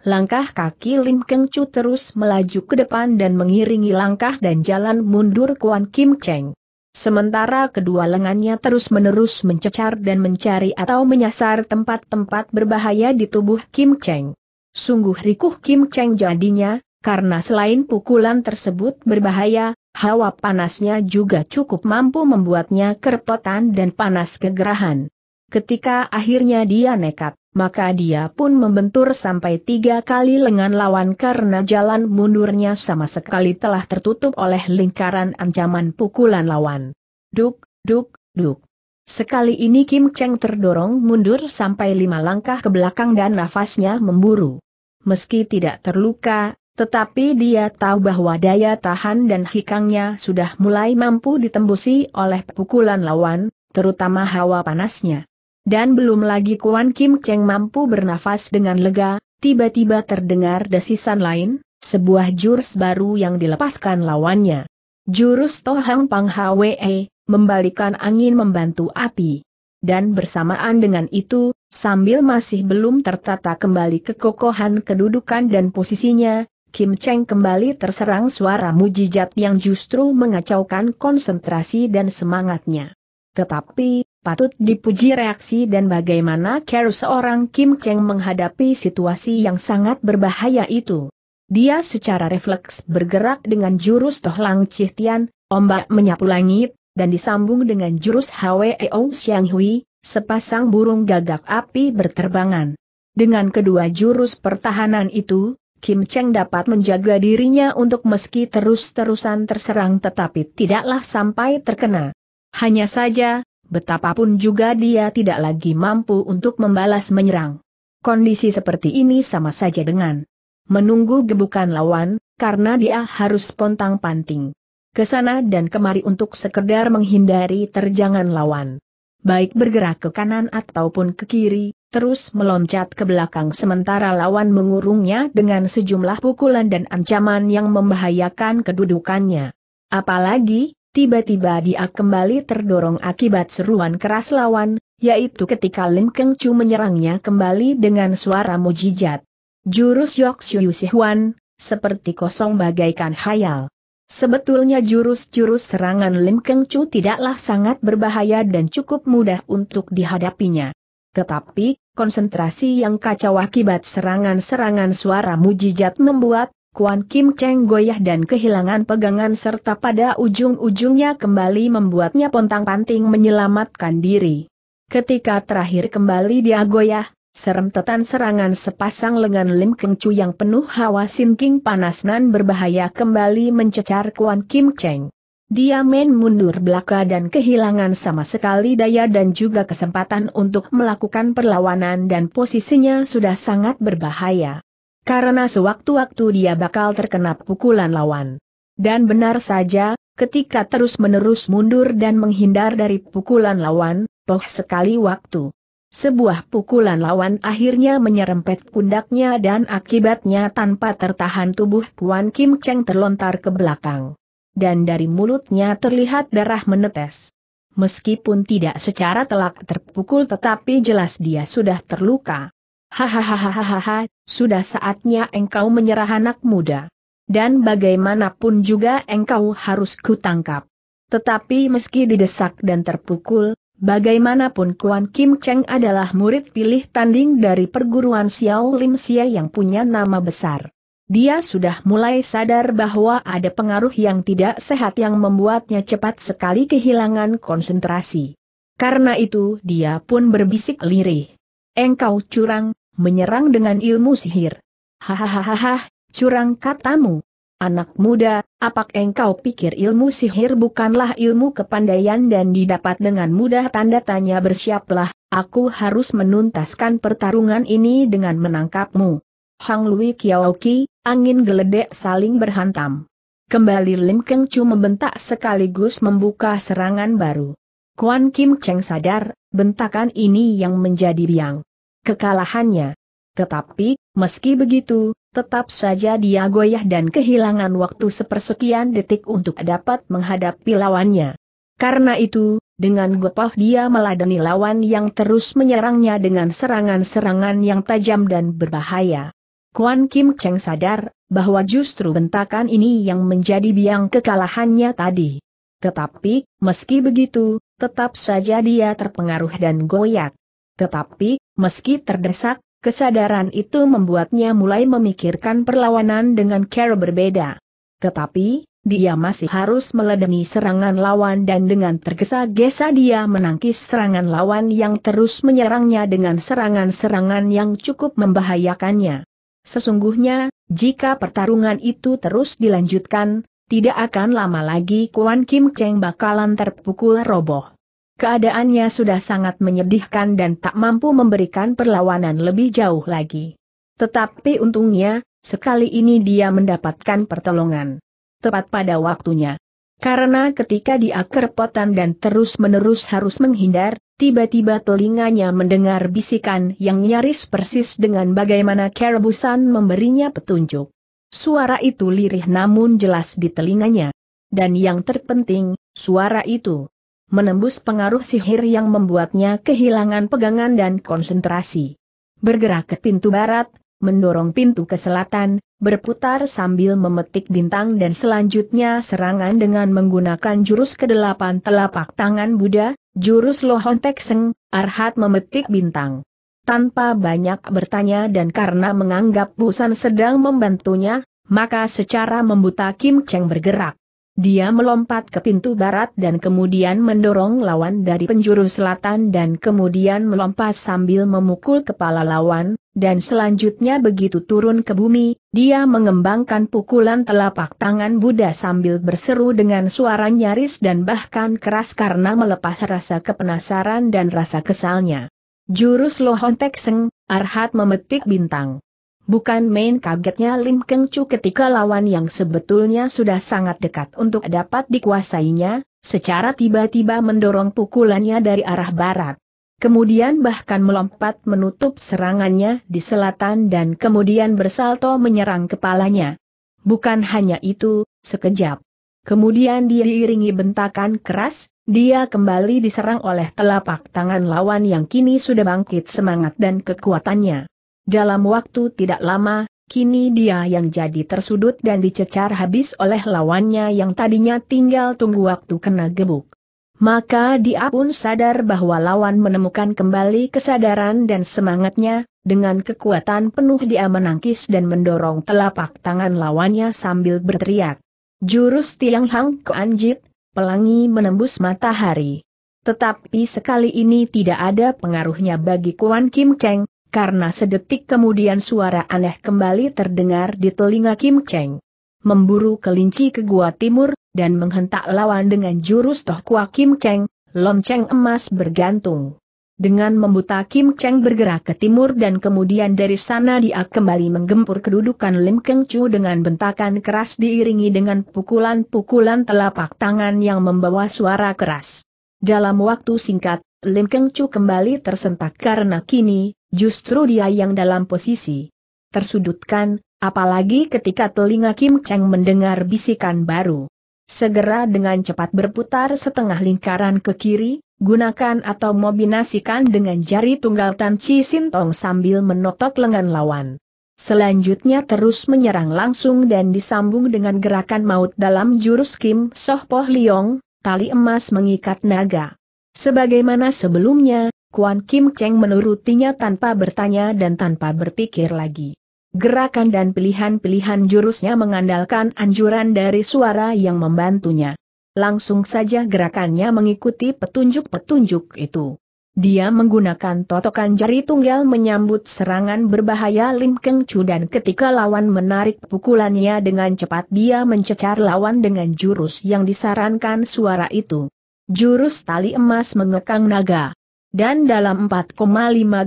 Langkah kaki Lim Keng Chu terus melaju ke depan dan mengiringi langkah dan jalan mundur Kuan Kim Cheng. Sementara kedua lengannya terus-menerus mencecar dan mencari atau menyasar tempat-tempat berbahaya di tubuh Kim Cheng. Sungguh rikuh Kim Cheng jadinya, karena selain pukulan tersebut berbahaya, hawa panasnya juga cukup mampu membuatnya kerepotan dan panas kegerahan. Ketika akhirnya dia nekat maka dia pun membentur sampai tiga kali lengan lawan karena jalan mundurnya sama sekali telah tertutup oleh lingkaran ancaman pukulan lawan. Duk, duk, duk. Sekali ini Kim Cheng terdorong mundur sampai lima langkah ke belakang dan nafasnya memburu. Meski tidak terluka, tetapi dia tahu bahwa daya tahan dan hikangnya sudah mulai mampu ditembusi oleh pukulan lawan, terutama hawa panasnya. Dan belum lagi Kuan Kim Cheng mampu bernafas dengan lega, tiba-tiba terdengar desisan lain, sebuah jurus baru yang dilepaskan lawannya. Jurus Tohang Pang Hwe, e, membalikan angin membantu api. Dan bersamaan dengan itu, sambil masih belum tertata kembali kekokohan kedudukan dan posisinya, Kim Cheng kembali terserang suara mujijat yang justru mengacaukan konsentrasi dan semangatnya. Tetapi, patut dipuji reaksi dan bagaimana care seorang Kim Cheng menghadapi situasi yang sangat berbahaya itu. Dia secara refleks bergerak dengan jurus Tohlang Cihtian, ombak menyapu langit, dan disambung dengan jurus Hwe Eong Xiang Hui, sepasang burung gagak api berterbangan. Dengan kedua jurus pertahanan itu, Kim Cheng dapat menjaga dirinya untuk meski terus-terusan terserang tetapi tidaklah sampai terkena. Hanya saja, betapapun juga dia tidak lagi mampu untuk membalas menyerang. Kondisi seperti ini sama saja dengan menunggu gebukan lawan, karena dia harus pontang panting kesana dan kemari untuk sekedar menghindari terjangan lawan. Baik bergerak ke kanan ataupun ke kiri, terus meloncat ke belakang sementara lawan mengurungnya dengan sejumlah pukulan dan ancaman yang membahayakan kedudukannya. Apalagi, tiba-tiba dia kembali terdorong akibat seruan keras lawan, yaitu ketika Lim Keng Chu menyerangnya kembali dengan suara mujijat. Jurus Yokshu Sihuan, seperti kosong bagaikan khayal. Sebetulnya jurus-jurus serangan Lim Keng Chu tidaklah sangat berbahaya dan cukup mudah untuk dihadapinya. Tetapi, konsentrasi yang kacau akibat serangan-serangan suara mujijat membuat Kuan Kim Cheng goyah dan kehilangan pegangan serta pada ujung-ujungnya kembali membuatnya pontang-panting menyelamatkan diri. Ketika terakhir kembali dia goyah, serentetan serangan sepasang lengan Lim Keng Chu yang penuh hawa sinking panas nan berbahaya kembali mencecar Kuan Kim Cheng. Dia main mundur belaka dan kehilangan sama sekali daya dan juga kesempatan untuk melakukan perlawanan dan posisinya sudah sangat berbahaya. Karena sewaktu-waktu dia bakal terkena pukulan lawan. Dan benar saja, ketika terus-menerus mundur dan menghindar dari pukulan lawan, toh sekali waktu. Sebuah pukulan lawan akhirnya menyerempet pundaknya dan akibatnya tanpa tertahan tubuh Kuan Kim Cheng terlontar ke belakang. Dan dari mulutnya terlihat darah menetes. Meskipun tidak secara telak terpukul tetapi jelas dia sudah terluka. Hahaha, sudah saatnya engkau menyerah anak muda. Dan bagaimanapun juga engkau harus kutangkap. Tetapi meski didesak dan terpukul, bagaimanapun Kuan Kim Cheng adalah murid pilih tanding dari perguruan Xiao Lim Xia yang punya nama besar. Dia sudah mulai sadar bahwa ada pengaruh yang tidak sehat yang membuatnya cepat sekali kehilangan konsentrasi. Karena itu dia pun berbisik lirih. Engkau curang, menyerang dengan ilmu sihir. Hahaha, curang katamu. Anak muda, apak engkau pikir ilmu sihir bukanlah ilmu kepandaian dan didapat dengan mudah tanda tanya bersiaplah, aku harus menuntaskan pertarungan ini dengan menangkapmu. Hang Lui Kiaoki, angin geledek saling berhantam. Kembali Lim Keng Chu membentak sekaligus membuka serangan baru. Kuan Kim Cheng sadar, bentakan ini yang menjadi biang kekalahannya. Tetapi, meski begitu, tetap saja dia goyah dan kehilangan waktu sepersekian detik untuk dapat menghadapi lawannya. Karena itu, dengan gopoh dia meladeni lawan yang terus menyerangnya dengan serangan-serangan yang tajam dan berbahaya. Kuan Kim Cheng sadar, bahwa justru bentakan ini yang menjadi biang kekalahannya tadi. Tetapi, meski begitu, tetap saja dia terpengaruh dan goyah. Tetapi, meski terdesak, kesadaran itu membuatnya mulai memikirkan perlawanan dengan cara berbeda. Tetapi, dia masih harus meledeni serangan lawan dan dengan tergesa-gesa dia menangkis serangan lawan yang terus menyerangnya dengan serangan-serangan yang cukup membahayakannya. Sesungguhnya, jika pertarungan itu terus dilanjutkan, tidak akan lama lagi Kuan Kim Cheng bakalan terpukul roboh. Keadaannya sudah sangat menyedihkan dan tak mampu memberikan perlawanan lebih jauh lagi. Tetapi untungnya, sekali ini dia mendapatkan pertolongan. Tepat pada waktunya. Karena ketika dia kerepotan dan terus-menerus harus menghindar, tiba-tiba telinganya mendengar bisikan yang nyaris persis dengan bagaimana kerebusan memberinya petunjuk. Suara itu lirih namun jelas di telinganya. Dan yang terpenting, suara itu menembus pengaruh sihir yang membuatnya kehilangan pegangan dan konsentrasi. Bergerak ke pintu barat, mendorong pintu ke selatan, berputar sambil memetik bintang dan selanjutnya serangan dengan menggunakan jurus kedelapan telapak tangan Buddha, jurus Lohon Tekseng, Arhat memetik bintang. Tanpa banyak bertanya dan karena menganggap Busan sedang membantunya, maka secara membuta Kim Cheng bergerak. Dia melompat ke pintu barat dan kemudian mendorong lawan dari penjuru selatan dan kemudian melompat sambil memukul kepala lawan, dan selanjutnya begitu turun ke bumi, dia mengembangkan pukulan telapak tangan Buddha sambil berseru dengan suara nyaris dan bahkan keras karena melepas rasa kepenasaran dan rasa kesalnya. Jurus lohontekseng, Seng, Arhat memetik bintang. Bukan main kagetnya Lim Keng Chu ketika lawan yang sebetulnya sudah sangat dekat untuk dapat dikuasainya, secara tiba-tiba mendorong pukulannya dari arah barat. Kemudian bahkan melompat menutup serangannya di selatan dan kemudian bersalto menyerang kepalanya. Bukan hanya itu, sekejap. Kemudian dia diiringi bentakan keras, dia kembali diserang oleh telapak tangan lawan yang kini sudah bangkit semangat dan kekuatannya. Dalam waktu tidak lama, kini dia yang jadi tersudut dan dicecar habis oleh lawannya yang tadinya tinggal tunggu waktu kena gebuk. Maka dia pun sadar bahwa lawan menemukan kembali kesadaran dan semangatnya, dengan kekuatan penuh dia menangkis dan mendorong telapak tangan lawannya sambil berteriak. Jurus Tiang Hang Koanjit, pelangi menembus matahari. Tetapi sekali ini tidak ada pengaruhnya bagi Kuan Kim Cheng, karena sedetik kemudian suara aneh kembali terdengar di telinga Kim Cheng. Memburu kelinci ke gua timur, dan menghentak lawan dengan jurus toh kua Kim Cheng, lonceng emas bergantung. Dengan membuta Kim Cheng bergerak ke timur dan kemudian dari sana dia kembali menggempur kedudukan Lim Keng Chu dengan bentakan keras diiringi dengan pukulan-pukulan telapak tangan yang membawa suara keras. Dalam waktu singkat, Lim Keng Chu kembali tersentak karena kini, justru dia yang dalam posisi tersudutkan, apalagi ketika telinga Kim Cheng mendengar bisikan baru. Segera dengan cepat berputar setengah lingkaran ke kiri, gunakan atau mobinasikan dengan jari tunggal Tan Chi Sintong sambil menotok lengan lawan. Selanjutnya terus menyerang langsung dan disambung dengan gerakan maut dalam jurus Kim Soh Poh Liong, tali emas mengikat naga. Sebagaimana sebelumnya, Kuan Kim Cheng menurutinya tanpa bertanya dan tanpa berpikir lagi. Gerakan dan pilihan-pilihan jurusnya mengandalkan anjuran dari suara yang membantunya. Langsung saja gerakannya mengikuti petunjuk-petunjuk itu. Dia menggunakan totokan jari tunggal menyambut serangan berbahaya Lim Keng Chu dan ketika lawan menarik pukulannya dengan cepat dia mencecar lawan dengan jurus yang disarankan suara itu. Jurus tali emas mengekang naga dan dalam 4,5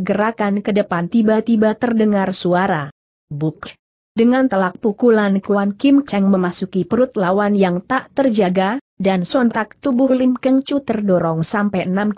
gerakan ke depan tiba-tiba terdengar suara. Buk! Dengan telak pukulan Kuan Kim Cheng memasuki perut lawan yang tak terjaga, dan sontak tubuh Lim Keng Chu terdorong sampai 6,7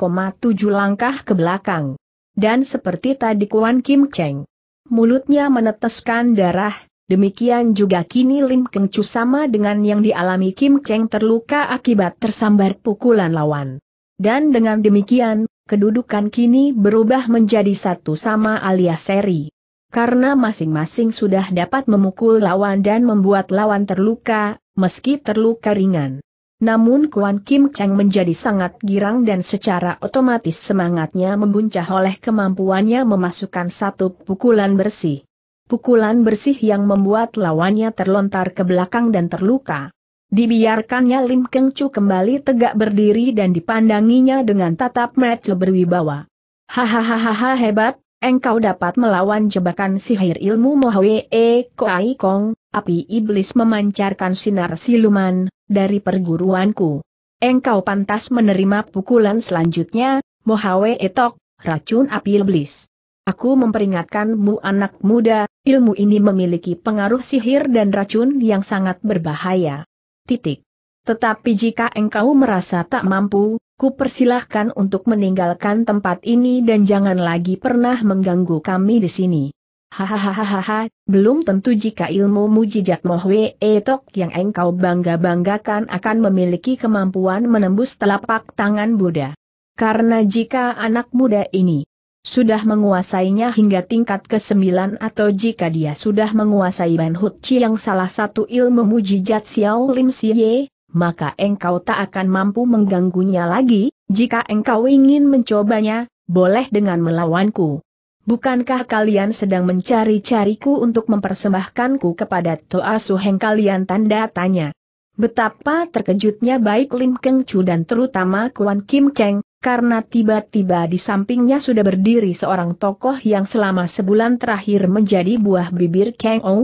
langkah ke belakang. Dan seperti tadi Kuan Kim Cheng, mulutnya meneteskan darah, demikian juga kini Lim Keng Chu sama dengan yang dialami Kim Cheng terluka akibat tersambar pukulan lawan. Dan dengan demikian, kedudukan kini berubah menjadi satu sama alias seri. Karena masing-masing sudah dapat memukul lawan dan membuat lawan terluka, meski terluka ringan. Namun Kuan Kim Cheng menjadi sangat girang dan secara otomatis semangatnya membuncah oleh kemampuannya memasukkan satu pukulan bersih. Pukulan bersih yang membuat lawannya terlontar ke belakang dan terluka. Dibiarkannya Lim Keng Chu kembali tegak berdiri dan dipandanginya dengan tatap mata berwibawa. Hahaha hebat, engkau dapat melawan jebakan sihir ilmu Mohwe e, Koai Kong, api iblis memancarkan sinar siluman, dari perguruanku. Engkau pantas menerima pukulan selanjutnya, Mohwe Tok, racun api iblis. Aku memperingatkanmu anak muda, ilmu ini memiliki pengaruh sihir dan racun yang sangat berbahaya. Titik. Tetapi jika engkau merasa tak mampu, ku persilahkan untuk meninggalkan tempat ini dan jangan lagi pernah mengganggu kami di sini. Hahaha, belum tentu jika ilmu mujijat Mohwe Etok yang engkau bangga-banggakan akan memiliki kemampuan menembus telapak tangan Buddha. Karena jika anak muda ini sudah menguasainya hingga tingkat ke-9 atau jika dia sudah menguasai Ban Hut Chi yang salah satu ilmu mujizat Xiao Lim Siye, maka engkau tak akan mampu mengganggunya lagi, jika engkau ingin mencobanya, boleh dengan melawanku. Bukankah kalian sedang mencari-cariku untuk mempersembahkanku kepada Toa Suheng kalian tanda tanya? Betapa terkejutnya baik Lim Keng Chu dan terutama Kuan Kim Cheng, karena tiba-tiba di sampingnya sudah berdiri seorang tokoh yang selama sebulan terakhir menjadi buah bibir Kang Ou.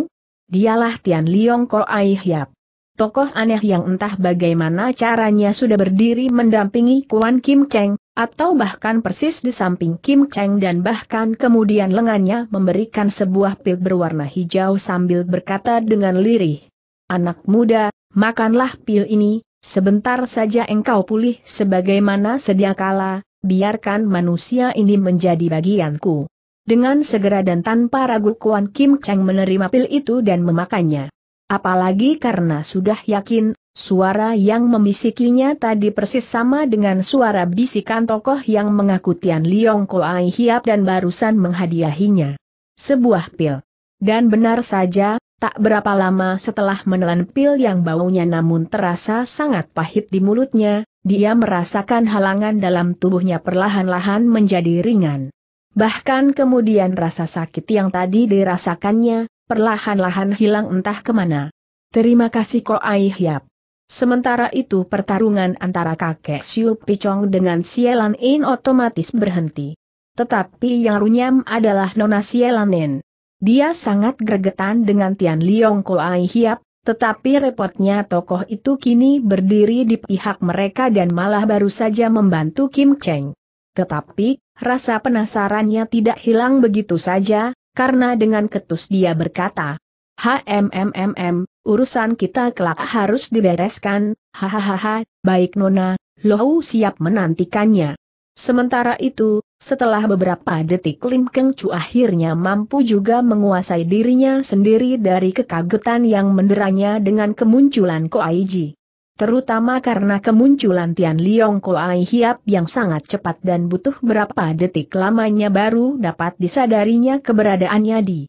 Dialah Tian Liong Ko Ai Hiap. Tokoh aneh yang entah bagaimana caranya sudah berdiri mendampingi Kuan Kim Cheng, atau bahkan persis di samping Kim Cheng dan bahkan kemudian lengannya memberikan sebuah pil berwarna hijau sambil berkata dengan lirih. Anak muda, makanlah pil ini, Sebentar saja engkau pulih sebagaimana sediakala, biarkan manusia ini menjadi bagianku. Dengan segera dan tanpa ragu Kuan Kim Cheng menerima pil itu dan memakannya. Apalagi karena sudah yakin, suara yang memisikinya tadi persis sama dengan suara bisikan tokoh yang mengaku Tian Liong Koai Hiap dan barusan menghadiahinya. Sebuah pil. Dan benar saja, Tak berapa lama setelah menelan pil yang baunya namun terasa sangat pahit di mulutnya, dia merasakan halangan dalam tubuhnya perlahan-lahan menjadi ringan. Bahkan kemudian rasa sakit yang tadi dirasakannya, perlahan-lahan hilang entah kemana. Terima kasih Koai Hiap. Sementara itu pertarungan antara kakek Siu Picong dengan Sielanin otomatis berhenti. Tetapi yang runyam adalah Nona Sielanin. Dia sangat gregetan dengan Tian Liong Koai Hiap, tetapi repotnya tokoh itu kini berdiri di pihak mereka dan malah baru saja membantu Kim Cheng. Tetapi, rasa penasarannya tidak hilang begitu saja, karena dengan ketus dia berkata, HMMMM, urusan kita kelak harus dibereskan, hahaha, baik Nona, Lohu siap menantikannya. Sementara itu, setelah beberapa detik Lim Keng Chu akhirnya mampu juga menguasai dirinya sendiri dari kekagetan yang menderanya dengan kemunculan Ko Koaiji. Terutama karena kemunculan Tian Liong Koai Hiap yang sangat cepat dan butuh berapa detik lamanya baru dapat disadarinya keberadaannya di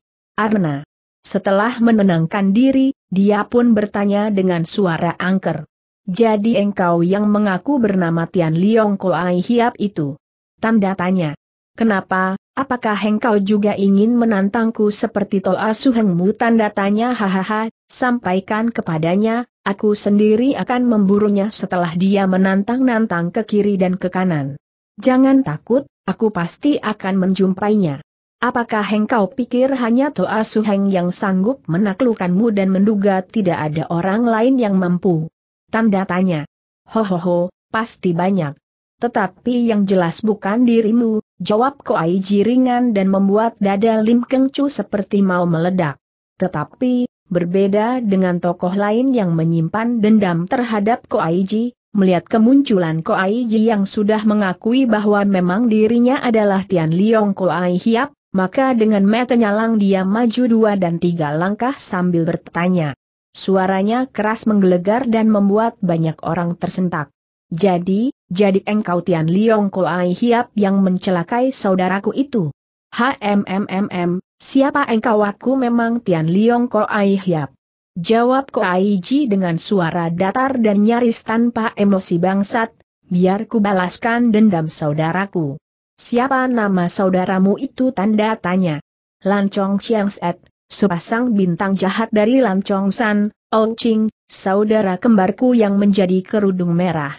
Arna. Setelah menenangkan diri, dia pun bertanya dengan suara angker. Jadi engkau yang mengaku bernama Tian Liong Koai Hiap itu? Tanda tanya. Kenapa, apakah engkau juga ingin menantangku seperti Toa Suhengmu? Tanda tanya hahaha, sampaikan kepadanya, aku sendiri akan memburunya setelah dia menantang-nantang ke kiri dan ke kanan. Jangan takut, aku pasti akan menjumpainya. Apakah engkau pikir hanya Toa Suheng yang sanggup menaklukkanmu dan menduga tidak ada orang lain yang mampu? Tanda tanya. Hohoho, pasti banyak. Tetapi yang jelas bukan dirimu, jawab Ko Koai jiringan dan membuat dada Lim Keng Chu seperti mau meledak. Tetapi, berbeda dengan tokoh lain yang menyimpan dendam terhadap Ko Ji, melihat kemunculan Ko Ji yang sudah mengakui bahwa memang dirinya adalah Tian Liong Ai Hiap, maka dengan mata nyalang dia maju dua dan tiga langkah sambil bertanya. Suaranya keras menggelegar dan membuat banyak orang tersentak. Jadi, jadi engkau Tian Liong Koai Hiap yang mencelakai saudaraku itu. HMMMM, siapa engkau aku memang Tian Liong Koai Hiap. Jawab Koai Ji dengan suara datar dan nyaris tanpa emosi bangsat, biar ku balaskan dendam saudaraku. Siapa nama saudaramu itu tanda tanya. Lan Chong Chiang Set, sepasang bintang jahat dari Lan Chong San, Ching, saudara kembarku yang menjadi kerudung merah.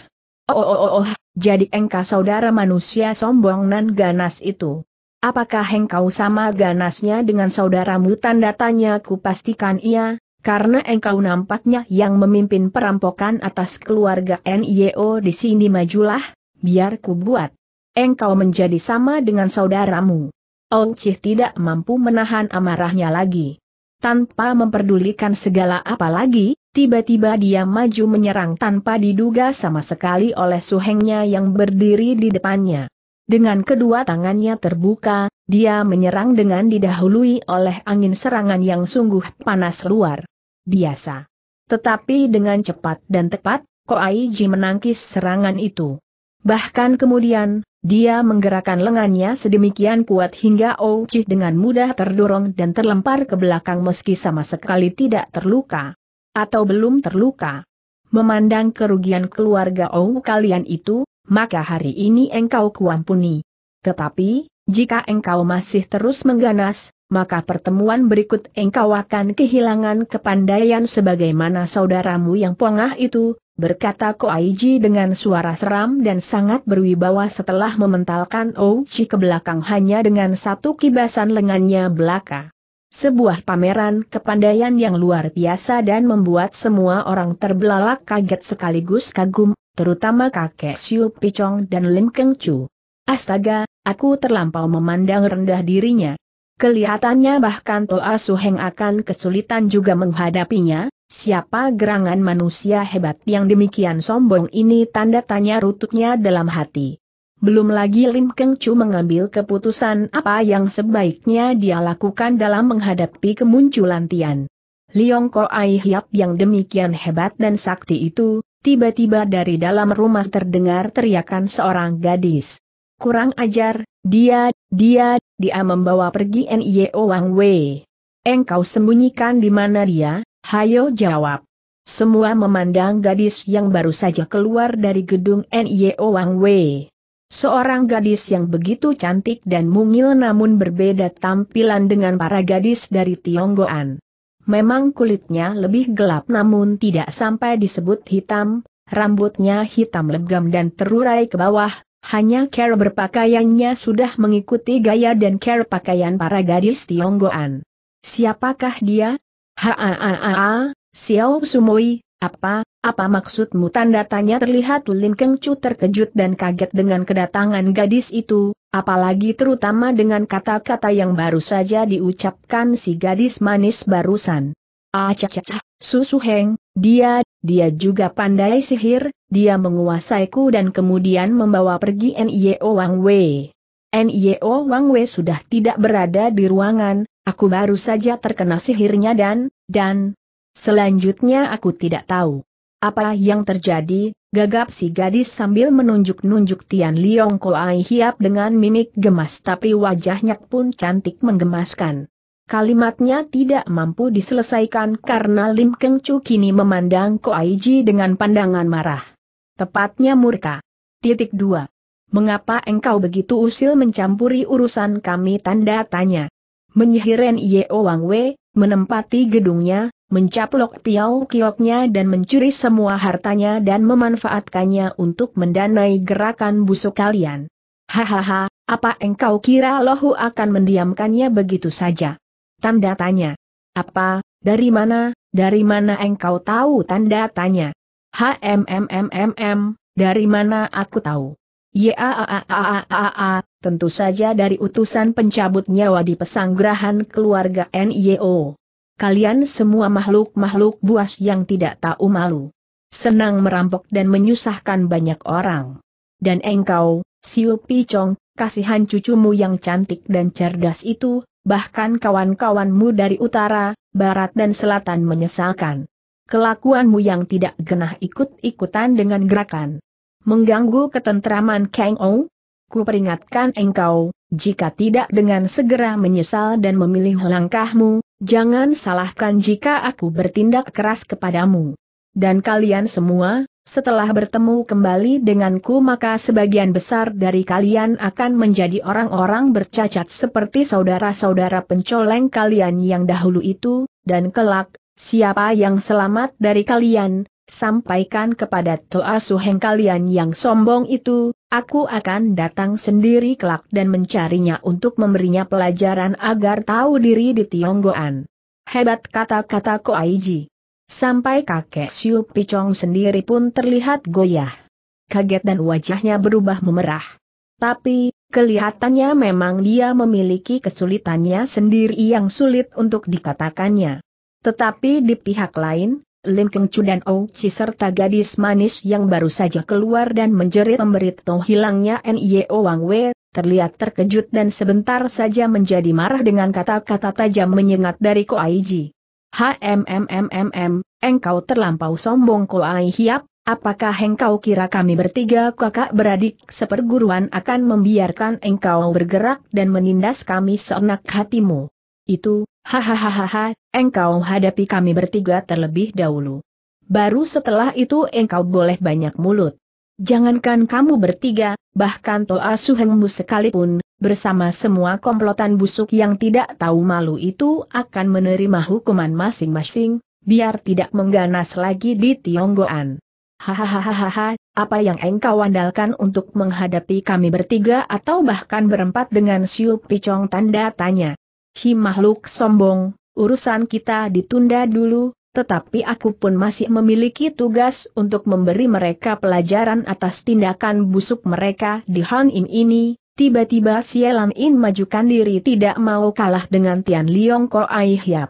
Oh, oh, oh, oh, jadi engkau saudara manusia sombong nan ganas itu. Apakah engkau sama ganasnya dengan saudaramu? Tanda tanya ku pastikan iya, karena engkau nampaknya yang memimpin perampokan atas keluarga NIO di sini majulah, biar ku buat. Engkau menjadi sama dengan saudaramu. Ong oh, Cih tidak mampu menahan amarahnya lagi tanpa memperdulikan segala apa lagi, tiba-tiba dia maju menyerang tanpa diduga sama sekali oleh suhengnya yang berdiri di depannya. Dengan kedua tangannya terbuka, dia menyerang dengan didahului oleh angin serangan yang sungguh panas luar biasa. Tetapi dengan cepat dan tepat, Koaiji menangkis serangan itu. Bahkan kemudian, dia menggerakkan lengannya sedemikian kuat hingga Ouchi dengan mudah terdorong dan terlempar ke belakang meski sama sekali tidak terluka. Atau belum terluka. Memandang kerugian keluarga Ou kalian itu, maka hari ini engkau kuampuni. Tetapi, jika engkau masih terus mengganas, maka pertemuan berikut engkau akan kehilangan kepandaian sebagaimana saudaramu yang pongah itu, berkata Koaiji dengan suara seram dan sangat berwibawa setelah mementalkan Ouchi oh ke belakang hanya dengan satu kibasan lengannya belaka. Sebuah pameran kepandaian yang luar biasa dan membuat semua orang terbelalak kaget sekaligus kagum, terutama kakek Siu Pichong dan Lim Keng Chu. Astaga, aku terlampau memandang rendah dirinya. Kelihatannya bahkan Toa Suheng akan kesulitan juga menghadapinya, Siapa gerangan manusia hebat yang demikian sombong ini tanda tanya rututnya dalam hati. Belum lagi Lim Keng Chu mengambil keputusan apa yang sebaiknya dia lakukan dalam menghadapi kemunculan Tian. Liong Ko Ai Hiap yang demikian hebat dan sakti itu, tiba-tiba dari dalam rumah terdengar teriakan seorang gadis. Kurang ajar, dia, dia, dia membawa pergi N.Y.O. Wang Wei. Engkau sembunyikan di mana dia? Hayo jawab. Semua memandang gadis yang baru saja keluar dari gedung NIO Wang Wei. Seorang gadis yang begitu cantik dan mungil namun berbeda tampilan dengan para gadis dari Tionggoan. Memang kulitnya lebih gelap namun tidak sampai disebut hitam, rambutnya hitam legam dan terurai ke bawah, hanya care berpakaiannya sudah mengikuti gaya dan care pakaian para gadis Tionggoan. Siapakah dia? Ha Xiao Sumoi, apa, apa maksudmu tanda tanya terlihat lin Keng terkejut dan kaget dengan kedatangan gadis itu, apalagi terutama dengan kata-kata yang baru saja diucapkan si gadis manis barusan. Ah Su susu heng, dia, dia juga pandai sihir, dia menguasai ku dan kemudian membawa pergi N.I.O. Wang Wei. N.I.O. Wang Wei sudah tidak berada di ruangan, Aku baru saja terkena sihirnya dan, dan, selanjutnya aku tidak tahu. Apa yang terjadi, gagap si gadis sambil menunjuk-nunjuk Tian Liong Ai Hiap dengan mimik gemas tapi wajahnya pun cantik menggemaskan. Kalimatnya tidak mampu diselesaikan karena Lim Keng Chu kini memandang Ai Ji dengan pandangan marah. Tepatnya murka. Titik 2. Mengapa engkau begitu usil mencampuri urusan kami tanda tanya? Menyihirin N.Y.O. Wang Wei, menempati gedungnya, mencaplok piau kioknya dan mencuri semua hartanya dan memanfaatkannya untuk mendanai gerakan busuk kalian. Hahaha, apa engkau kira lohu akan mendiamkannya begitu saja? Tanda tanya. Apa, dari mana, dari mana engkau tahu tanda tanya? HMMMMM, dari mana aku tahu? Ya, tentu saja dari utusan pencabut nyawa di pesanggrahan keluarga NIO. Kalian semua makhluk-makhluk buas yang tidak tahu malu. Senang merampok dan menyusahkan banyak orang. Dan engkau, Siu Picong, kasihan cucumu yang cantik dan cerdas itu, bahkan kawan-kawanmu dari utara, barat dan selatan menyesalkan. Kelakuanmu yang tidak genah ikut-ikutan dengan gerakan Mengganggu ketentraman Kang Ou? Ku peringatkan engkau, jika tidak dengan segera menyesal dan memilih langkahmu, jangan salahkan jika aku bertindak keras kepadamu. Dan kalian semua, setelah bertemu kembali denganku maka sebagian besar dari kalian akan menjadi orang-orang bercacat seperti saudara-saudara pencoleng kalian yang dahulu itu, dan kelak, siapa yang selamat dari kalian, sampaikan kepada Toa Suheng kalian yang sombong itu, aku akan datang sendiri kelak dan mencarinya untuk memberinya pelajaran agar tahu diri di Tionggoan. Hebat kata-kata Ko Aiji. Sampai kakek Siu Picong sendiri pun terlihat goyah. Kaget dan wajahnya berubah memerah. Tapi, kelihatannya memang dia memiliki kesulitannya sendiri yang sulit untuk dikatakannya. Tetapi di pihak lain, Lim Keng Chu dan Ou Chi serta gadis manis yang baru saja keluar dan menjerit memberitahu hilangnya N.I.O. Wang Wei, terlihat terkejut dan sebentar saja menjadi marah dengan kata-kata tajam menyengat dari Ko Koaiji. HMMMMM, engkau terlampau sombong Koai Hiap, apakah engkau kira kami bertiga kakak beradik seperguruan akan membiarkan engkau bergerak dan menindas kami seenak hatimu? itu, hahaha, engkau hadapi kami bertiga terlebih dahulu. Baru setelah itu engkau boleh banyak mulut. Jangankan kamu bertiga, bahkan Toa Suhengmu sekalipun, bersama semua komplotan busuk yang tidak tahu malu itu akan menerima hukuman masing-masing, biar tidak mengganas lagi di Tionggoan. Hahaha, apa yang engkau andalkan untuk menghadapi kami bertiga atau bahkan berempat dengan Siu Picong tanda tanya. Hi makhluk sombong, urusan kita ditunda dulu, tetapi aku pun masih memiliki tugas untuk memberi mereka pelajaran atas tindakan busuk mereka di Han Im ini. Tiba-tiba Sialan In majukan diri tidak mau kalah dengan Tian Liong Ai Hiap.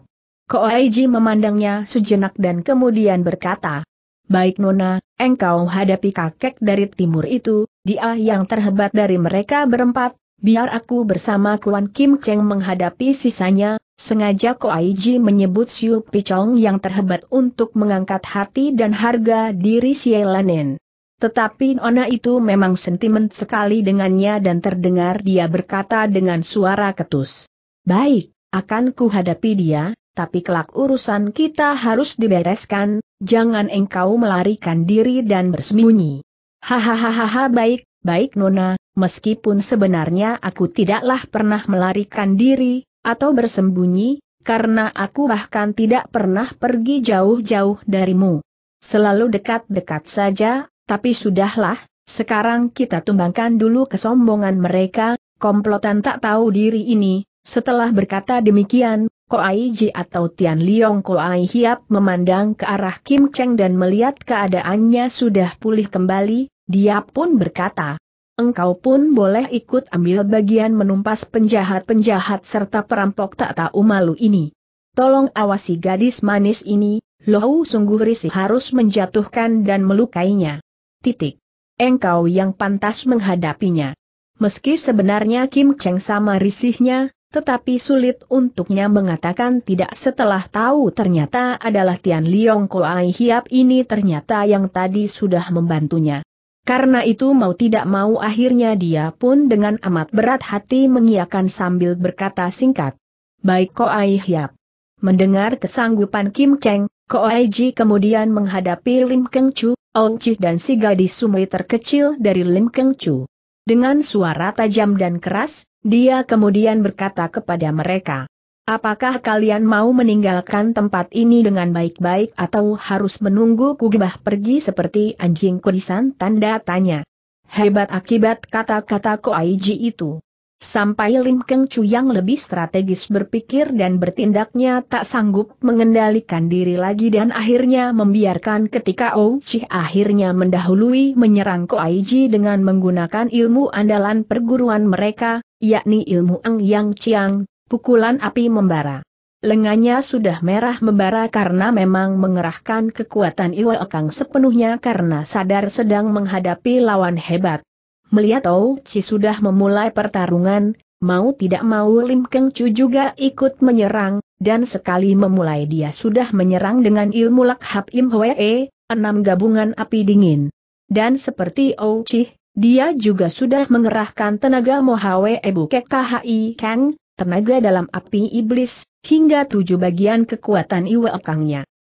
Ai Ji memandangnya sejenak dan kemudian berkata, Baik Nona, engkau hadapi kakek dari timur itu, dia yang terhebat dari mereka berempat, biar aku bersama Kuan Kim Cheng menghadapi sisanya, sengaja Ko Aiji menyebut Siu Pichong yang terhebat untuk mengangkat hati dan harga diri Lanen. Tetapi Nona itu memang sentimen sekali dengannya dan terdengar dia berkata dengan suara ketus. Baik, akan kuhadapi dia, tapi kelak urusan kita harus dibereskan, jangan engkau melarikan diri dan bersembunyi. Hahaha baik, baik Nona, meskipun sebenarnya aku tidaklah pernah melarikan diri, atau bersembunyi, karena aku bahkan tidak pernah pergi jauh-jauh darimu. Selalu dekat-dekat saja, tapi sudahlah, sekarang kita tumbangkan dulu kesombongan mereka, komplotan tak tahu diri ini. Setelah berkata demikian, Koai Ji atau Tian Liong Koai Hiap memandang ke arah Kim Cheng dan melihat keadaannya sudah pulih kembali, dia pun berkata, engkau pun boleh ikut ambil bagian menumpas penjahat-penjahat serta perampok tak tahu malu ini. Tolong awasi gadis manis ini, loh sungguh risih harus menjatuhkan dan melukainya. Titik. Engkau yang pantas menghadapinya. Meski sebenarnya Kim Cheng sama risihnya, tetapi sulit untuknya mengatakan tidak setelah tahu ternyata adalah Tian Liong Koai Hiap ini ternyata yang tadi sudah membantunya. Karena itu mau tidak mau akhirnya dia pun dengan amat berat hati mengiakan sambil berkata singkat. Baik Aih Hiap. Mendengar kesanggupan Kim Cheng, Ai Ji kemudian menghadapi Lim Keng Chu, Ong Chi dan si gadis sumai terkecil dari Lim Keng Chu. Dengan suara tajam dan keras, dia kemudian berkata kepada mereka, Apakah kalian mau meninggalkan tempat ini dengan baik-baik atau harus menunggu kugibah pergi seperti anjing kurisan? Tanda tanya. Hebat akibat kata-kata Koaiji itu. Sampai Lim Keng Chu yang lebih strategis berpikir dan bertindaknya tak sanggup mengendalikan diri lagi dan akhirnya membiarkan ketika Ou Chi akhirnya mendahului menyerang Koaiji dengan menggunakan ilmu andalan perguruan mereka, yakni ilmu Eng Yang Chiang, Pukulan api membara. Lengannya sudah merah membara karena memang mengerahkan kekuatan Iwa Okang sepenuhnya karena sadar sedang menghadapi lawan hebat. Melihat Ou Chi sudah memulai pertarungan, mau tidak mau Lim Keng Chu juga ikut menyerang, dan sekali memulai dia sudah menyerang dengan ilmu Lakhap Im Hwe, e, enam gabungan api dingin. Dan seperti Ou Chi, dia juga sudah mengerahkan tenaga Mohawe Ebu KKHI Kang, tenaga dalam api iblis, hingga tujuh bagian kekuatan Iwa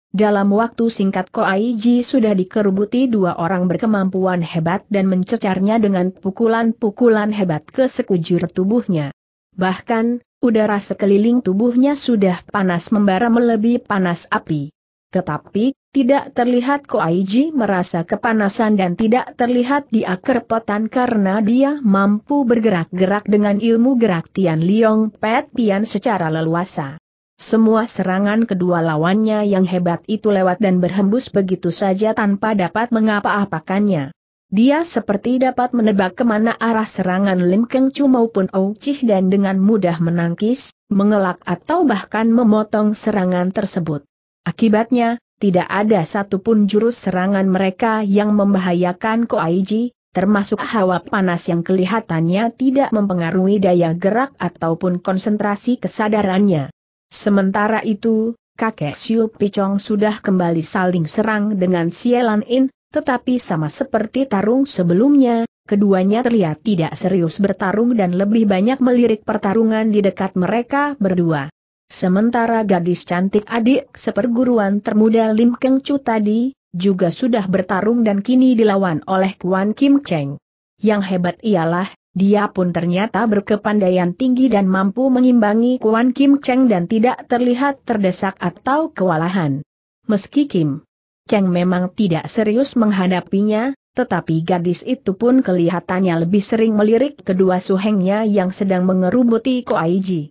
Dalam waktu singkat Koaiji sudah dikerubuti dua orang berkemampuan hebat dan mencecarnya dengan pukulan-pukulan hebat ke sekujur tubuhnya. Bahkan, udara sekeliling tubuhnya sudah panas membara melebihi panas api. Tetapi, tidak terlihat Ko Koaiji merasa kepanasan dan tidak terlihat dia kerepotan karena dia mampu bergerak-gerak dengan ilmu gerak Tian Liong Pet Pian secara leluasa. Semua serangan kedua lawannya yang hebat itu lewat dan berhembus begitu saja tanpa dapat mengapa-apakannya. Dia seperti dapat menebak kemana arah serangan Lim Keng Chu maupun Ou Chih dan dengan mudah menangkis, mengelak atau bahkan memotong serangan tersebut. Akibatnya, tidak ada satupun jurus serangan mereka yang membahayakan Ko Koaiji, termasuk hawa panas yang kelihatannya tidak mempengaruhi daya gerak ataupun konsentrasi kesadarannya. Sementara itu, kakek Siu Pichong sudah kembali saling serang dengan Sielan In, tetapi sama seperti tarung sebelumnya, keduanya terlihat tidak serius bertarung dan lebih banyak melirik pertarungan di dekat mereka berdua. Sementara gadis cantik adik seperguruan termuda Lim Keng Chu tadi, juga sudah bertarung dan kini dilawan oleh Kwan Kim Cheng. Yang hebat ialah, dia pun ternyata berkepandaian tinggi dan mampu mengimbangi Kwan Kim Cheng dan tidak terlihat terdesak atau kewalahan. Meski Kim Cheng memang tidak serius menghadapinya, tetapi gadis itu pun kelihatannya lebih sering melirik kedua suhengnya yang sedang mengerubuti Aiji.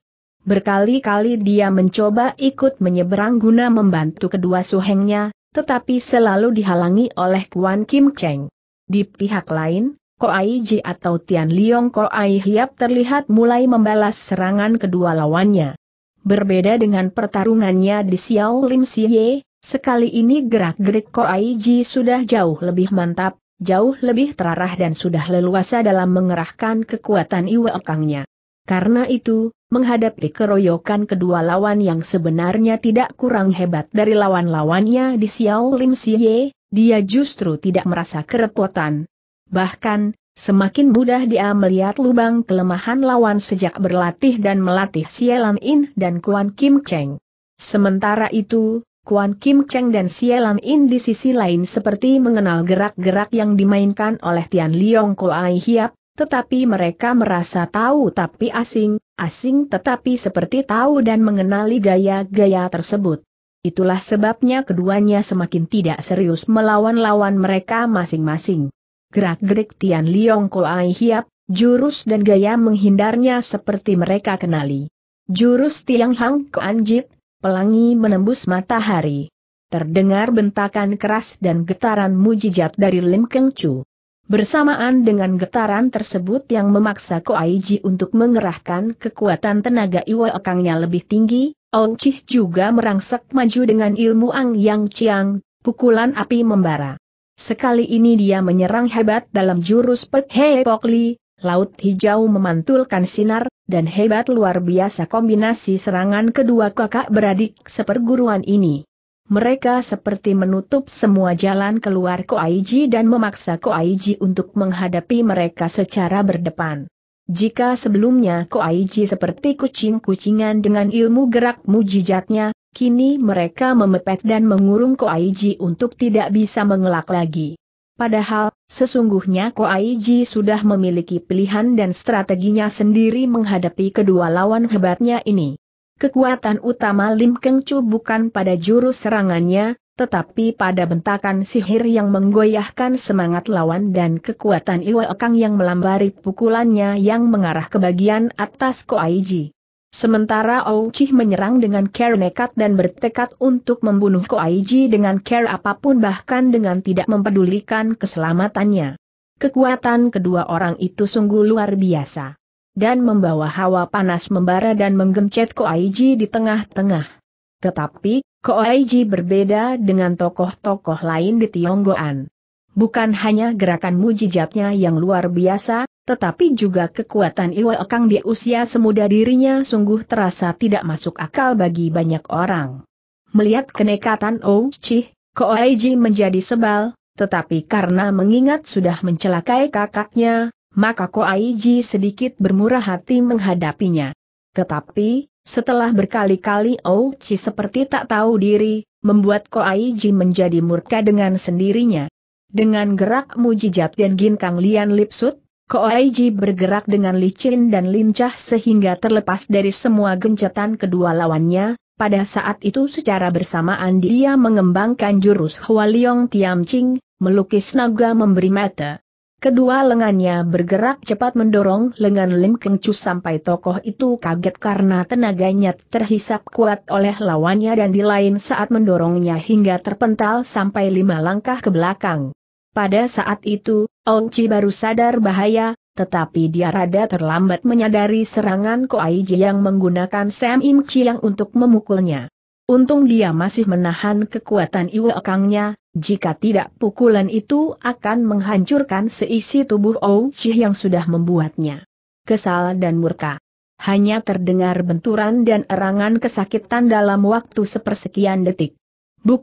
Berkali-kali dia mencoba ikut menyeberang guna membantu kedua suhengnya, tetapi selalu dihalangi oleh Kuan Kim Cheng. Di pihak lain, Ko Ai Ji atau Tian Liong Ai Hiap terlihat mulai membalas serangan kedua lawannya. Berbeda dengan pertarungannya di Xiao Lim Si Ye, sekali ini gerak-gerik Ko Ai Ji sudah jauh lebih mantap, jauh lebih terarah dan sudah leluasa dalam mengerahkan kekuatan Iwe Okangnya. Karena itu, menghadapi keroyokan kedua lawan yang sebenarnya tidak kurang hebat dari lawan-lawannya di Xiao Lim Siye, dia justru tidak merasa kerepotan. Bahkan, semakin mudah dia melihat lubang kelemahan lawan sejak berlatih dan melatih Sielam In dan Kuan Kim Cheng. Sementara itu, Kuan Kim Cheng dan Sielam In di sisi lain seperti mengenal gerak-gerak yang dimainkan oleh Tian Liong Koai Hiap, tetapi mereka merasa tahu tapi asing, asing tetapi seperti tahu dan mengenali gaya-gaya tersebut. Itulah sebabnya keduanya semakin tidak serius melawan lawan mereka masing-masing. Gerak-gerik Tian Liong Koai Hiap, jurus dan gaya menghindarnya seperti mereka kenali. Jurus Tiang Hang Koanjit, pelangi menembus matahari. Terdengar bentakan keras dan getaran mujijat dari Lim Keng Chu. Bersamaan dengan getaran tersebut yang memaksa Ko Koaiji untuk mengerahkan kekuatan tenaga Iwa Akangnya lebih tinggi, Ong Chih juga merangsek maju dengan ilmu Ang Yang Chiang, pukulan api membara. Sekali ini dia menyerang hebat dalam jurus Pek Hei Pok Li, laut hijau memantulkan sinar, dan hebat luar biasa kombinasi serangan kedua kakak beradik seperguruan ini. Mereka seperti menutup semua jalan keluar Koaiji dan memaksa Koaiji untuk menghadapi mereka secara berdepan. Jika sebelumnya Koaiji seperti kucing-kucingan dengan ilmu gerak mujijatnya, kini mereka memepet dan mengurung Koaiji untuk tidak bisa mengelak lagi. Padahal, sesungguhnya Koaiji sudah memiliki pilihan dan strateginya sendiri menghadapi kedua lawan hebatnya ini. Kekuatan utama Lim Keng Chu bukan pada jurus serangannya, tetapi pada bentakan sihir yang menggoyahkan semangat lawan dan kekuatan Iwa Ekang yang melambari pukulannya yang mengarah ke bagian atas Ko Koaiji. Sementara Ouchi menyerang dengan care nekat dan bertekad untuk membunuh Ko Koaiji dengan care apapun bahkan dengan tidak mempedulikan keselamatannya. Kekuatan kedua orang itu sungguh luar biasa dan membawa hawa panas membara dan menggencet Koaiji di tengah-tengah. Tetapi, Koaiji berbeda dengan tokoh-tokoh lain di Tionggoan. Bukan hanya gerakan mujijatnya yang luar biasa, tetapi juga kekuatan Iwa Ekang di usia semuda dirinya sungguh terasa tidak masuk akal bagi banyak orang. Melihat kenekatan Ou Chih, Koaiji menjadi sebal, tetapi karena mengingat sudah mencelakai kakaknya, maka Koaiji sedikit bermurah hati menghadapinya. Tetapi, setelah berkali-kali Ouchi seperti tak tahu diri, membuat Koaiji menjadi murka dengan sendirinya. Dengan gerak mujijat dan ginkang lian lipsut, Koaiji bergerak dengan licin dan lincah sehingga terlepas dari semua gencetan kedua lawannya, pada saat itu secara bersamaan dia mengembangkan jurus Hualiong Tiam Ching, melukis naga memberi mata. Kedua lengannya bergerak cepat mendorong lengan Lim Keng Chu sampai tokoh itu kaget karena tenaganya terhisap kuat oleh lawannya dan di lain saat mendorongnya hingga terpental sampai lima langkah ke belakang. Pada saat itu, Ong Chi baru sadar bahaya, tetapi dia rada terlambat menyadari serangan Ko Ai Ji yang menggunakan Sam Im Chi yang untuk memukulnya. Untung dia masih menahan kekuatan iwe kangnya. Jika tidak pukulan itu akan menghancurkan seisi tubuh Ou Chi yang sudah membuatnya kesal dan murka. Hanya terdengar benturan dan erangan kesakitan dalam waktu sepersekian detik. Buk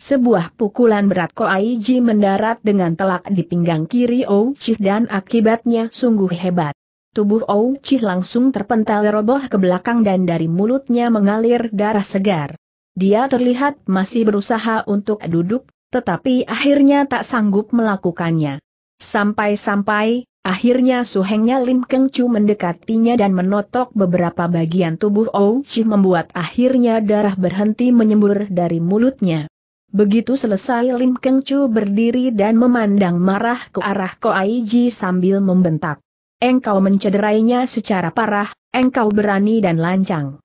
Sebuah pukulan berat Koaiji mendarat dengan telak di pinggang kiri Ou Chi dan akibatnya sungguh hebat. Tubuh Ou Chi langsung terpental roboh ke belakang dan dari mulutnya mengalir darah segar. Dia terlihat masih berusaha untuk duduk, tetapi akhirnya tak sanggup melakukannya. Sampai-sampai, akhirnya suhengnya Lim Keng Chu mendekatinya dan menotok beberapa bagian tubuh Ou Chi membuat akhirnya darah berhenti menyembur dari mulutnya. Begitu selesai Lim Keng Chu berdiri dan memandang marah ke arah Koai Ji sambil membentak. Engkau mencederainya secara parah, engkau berani dan lancang.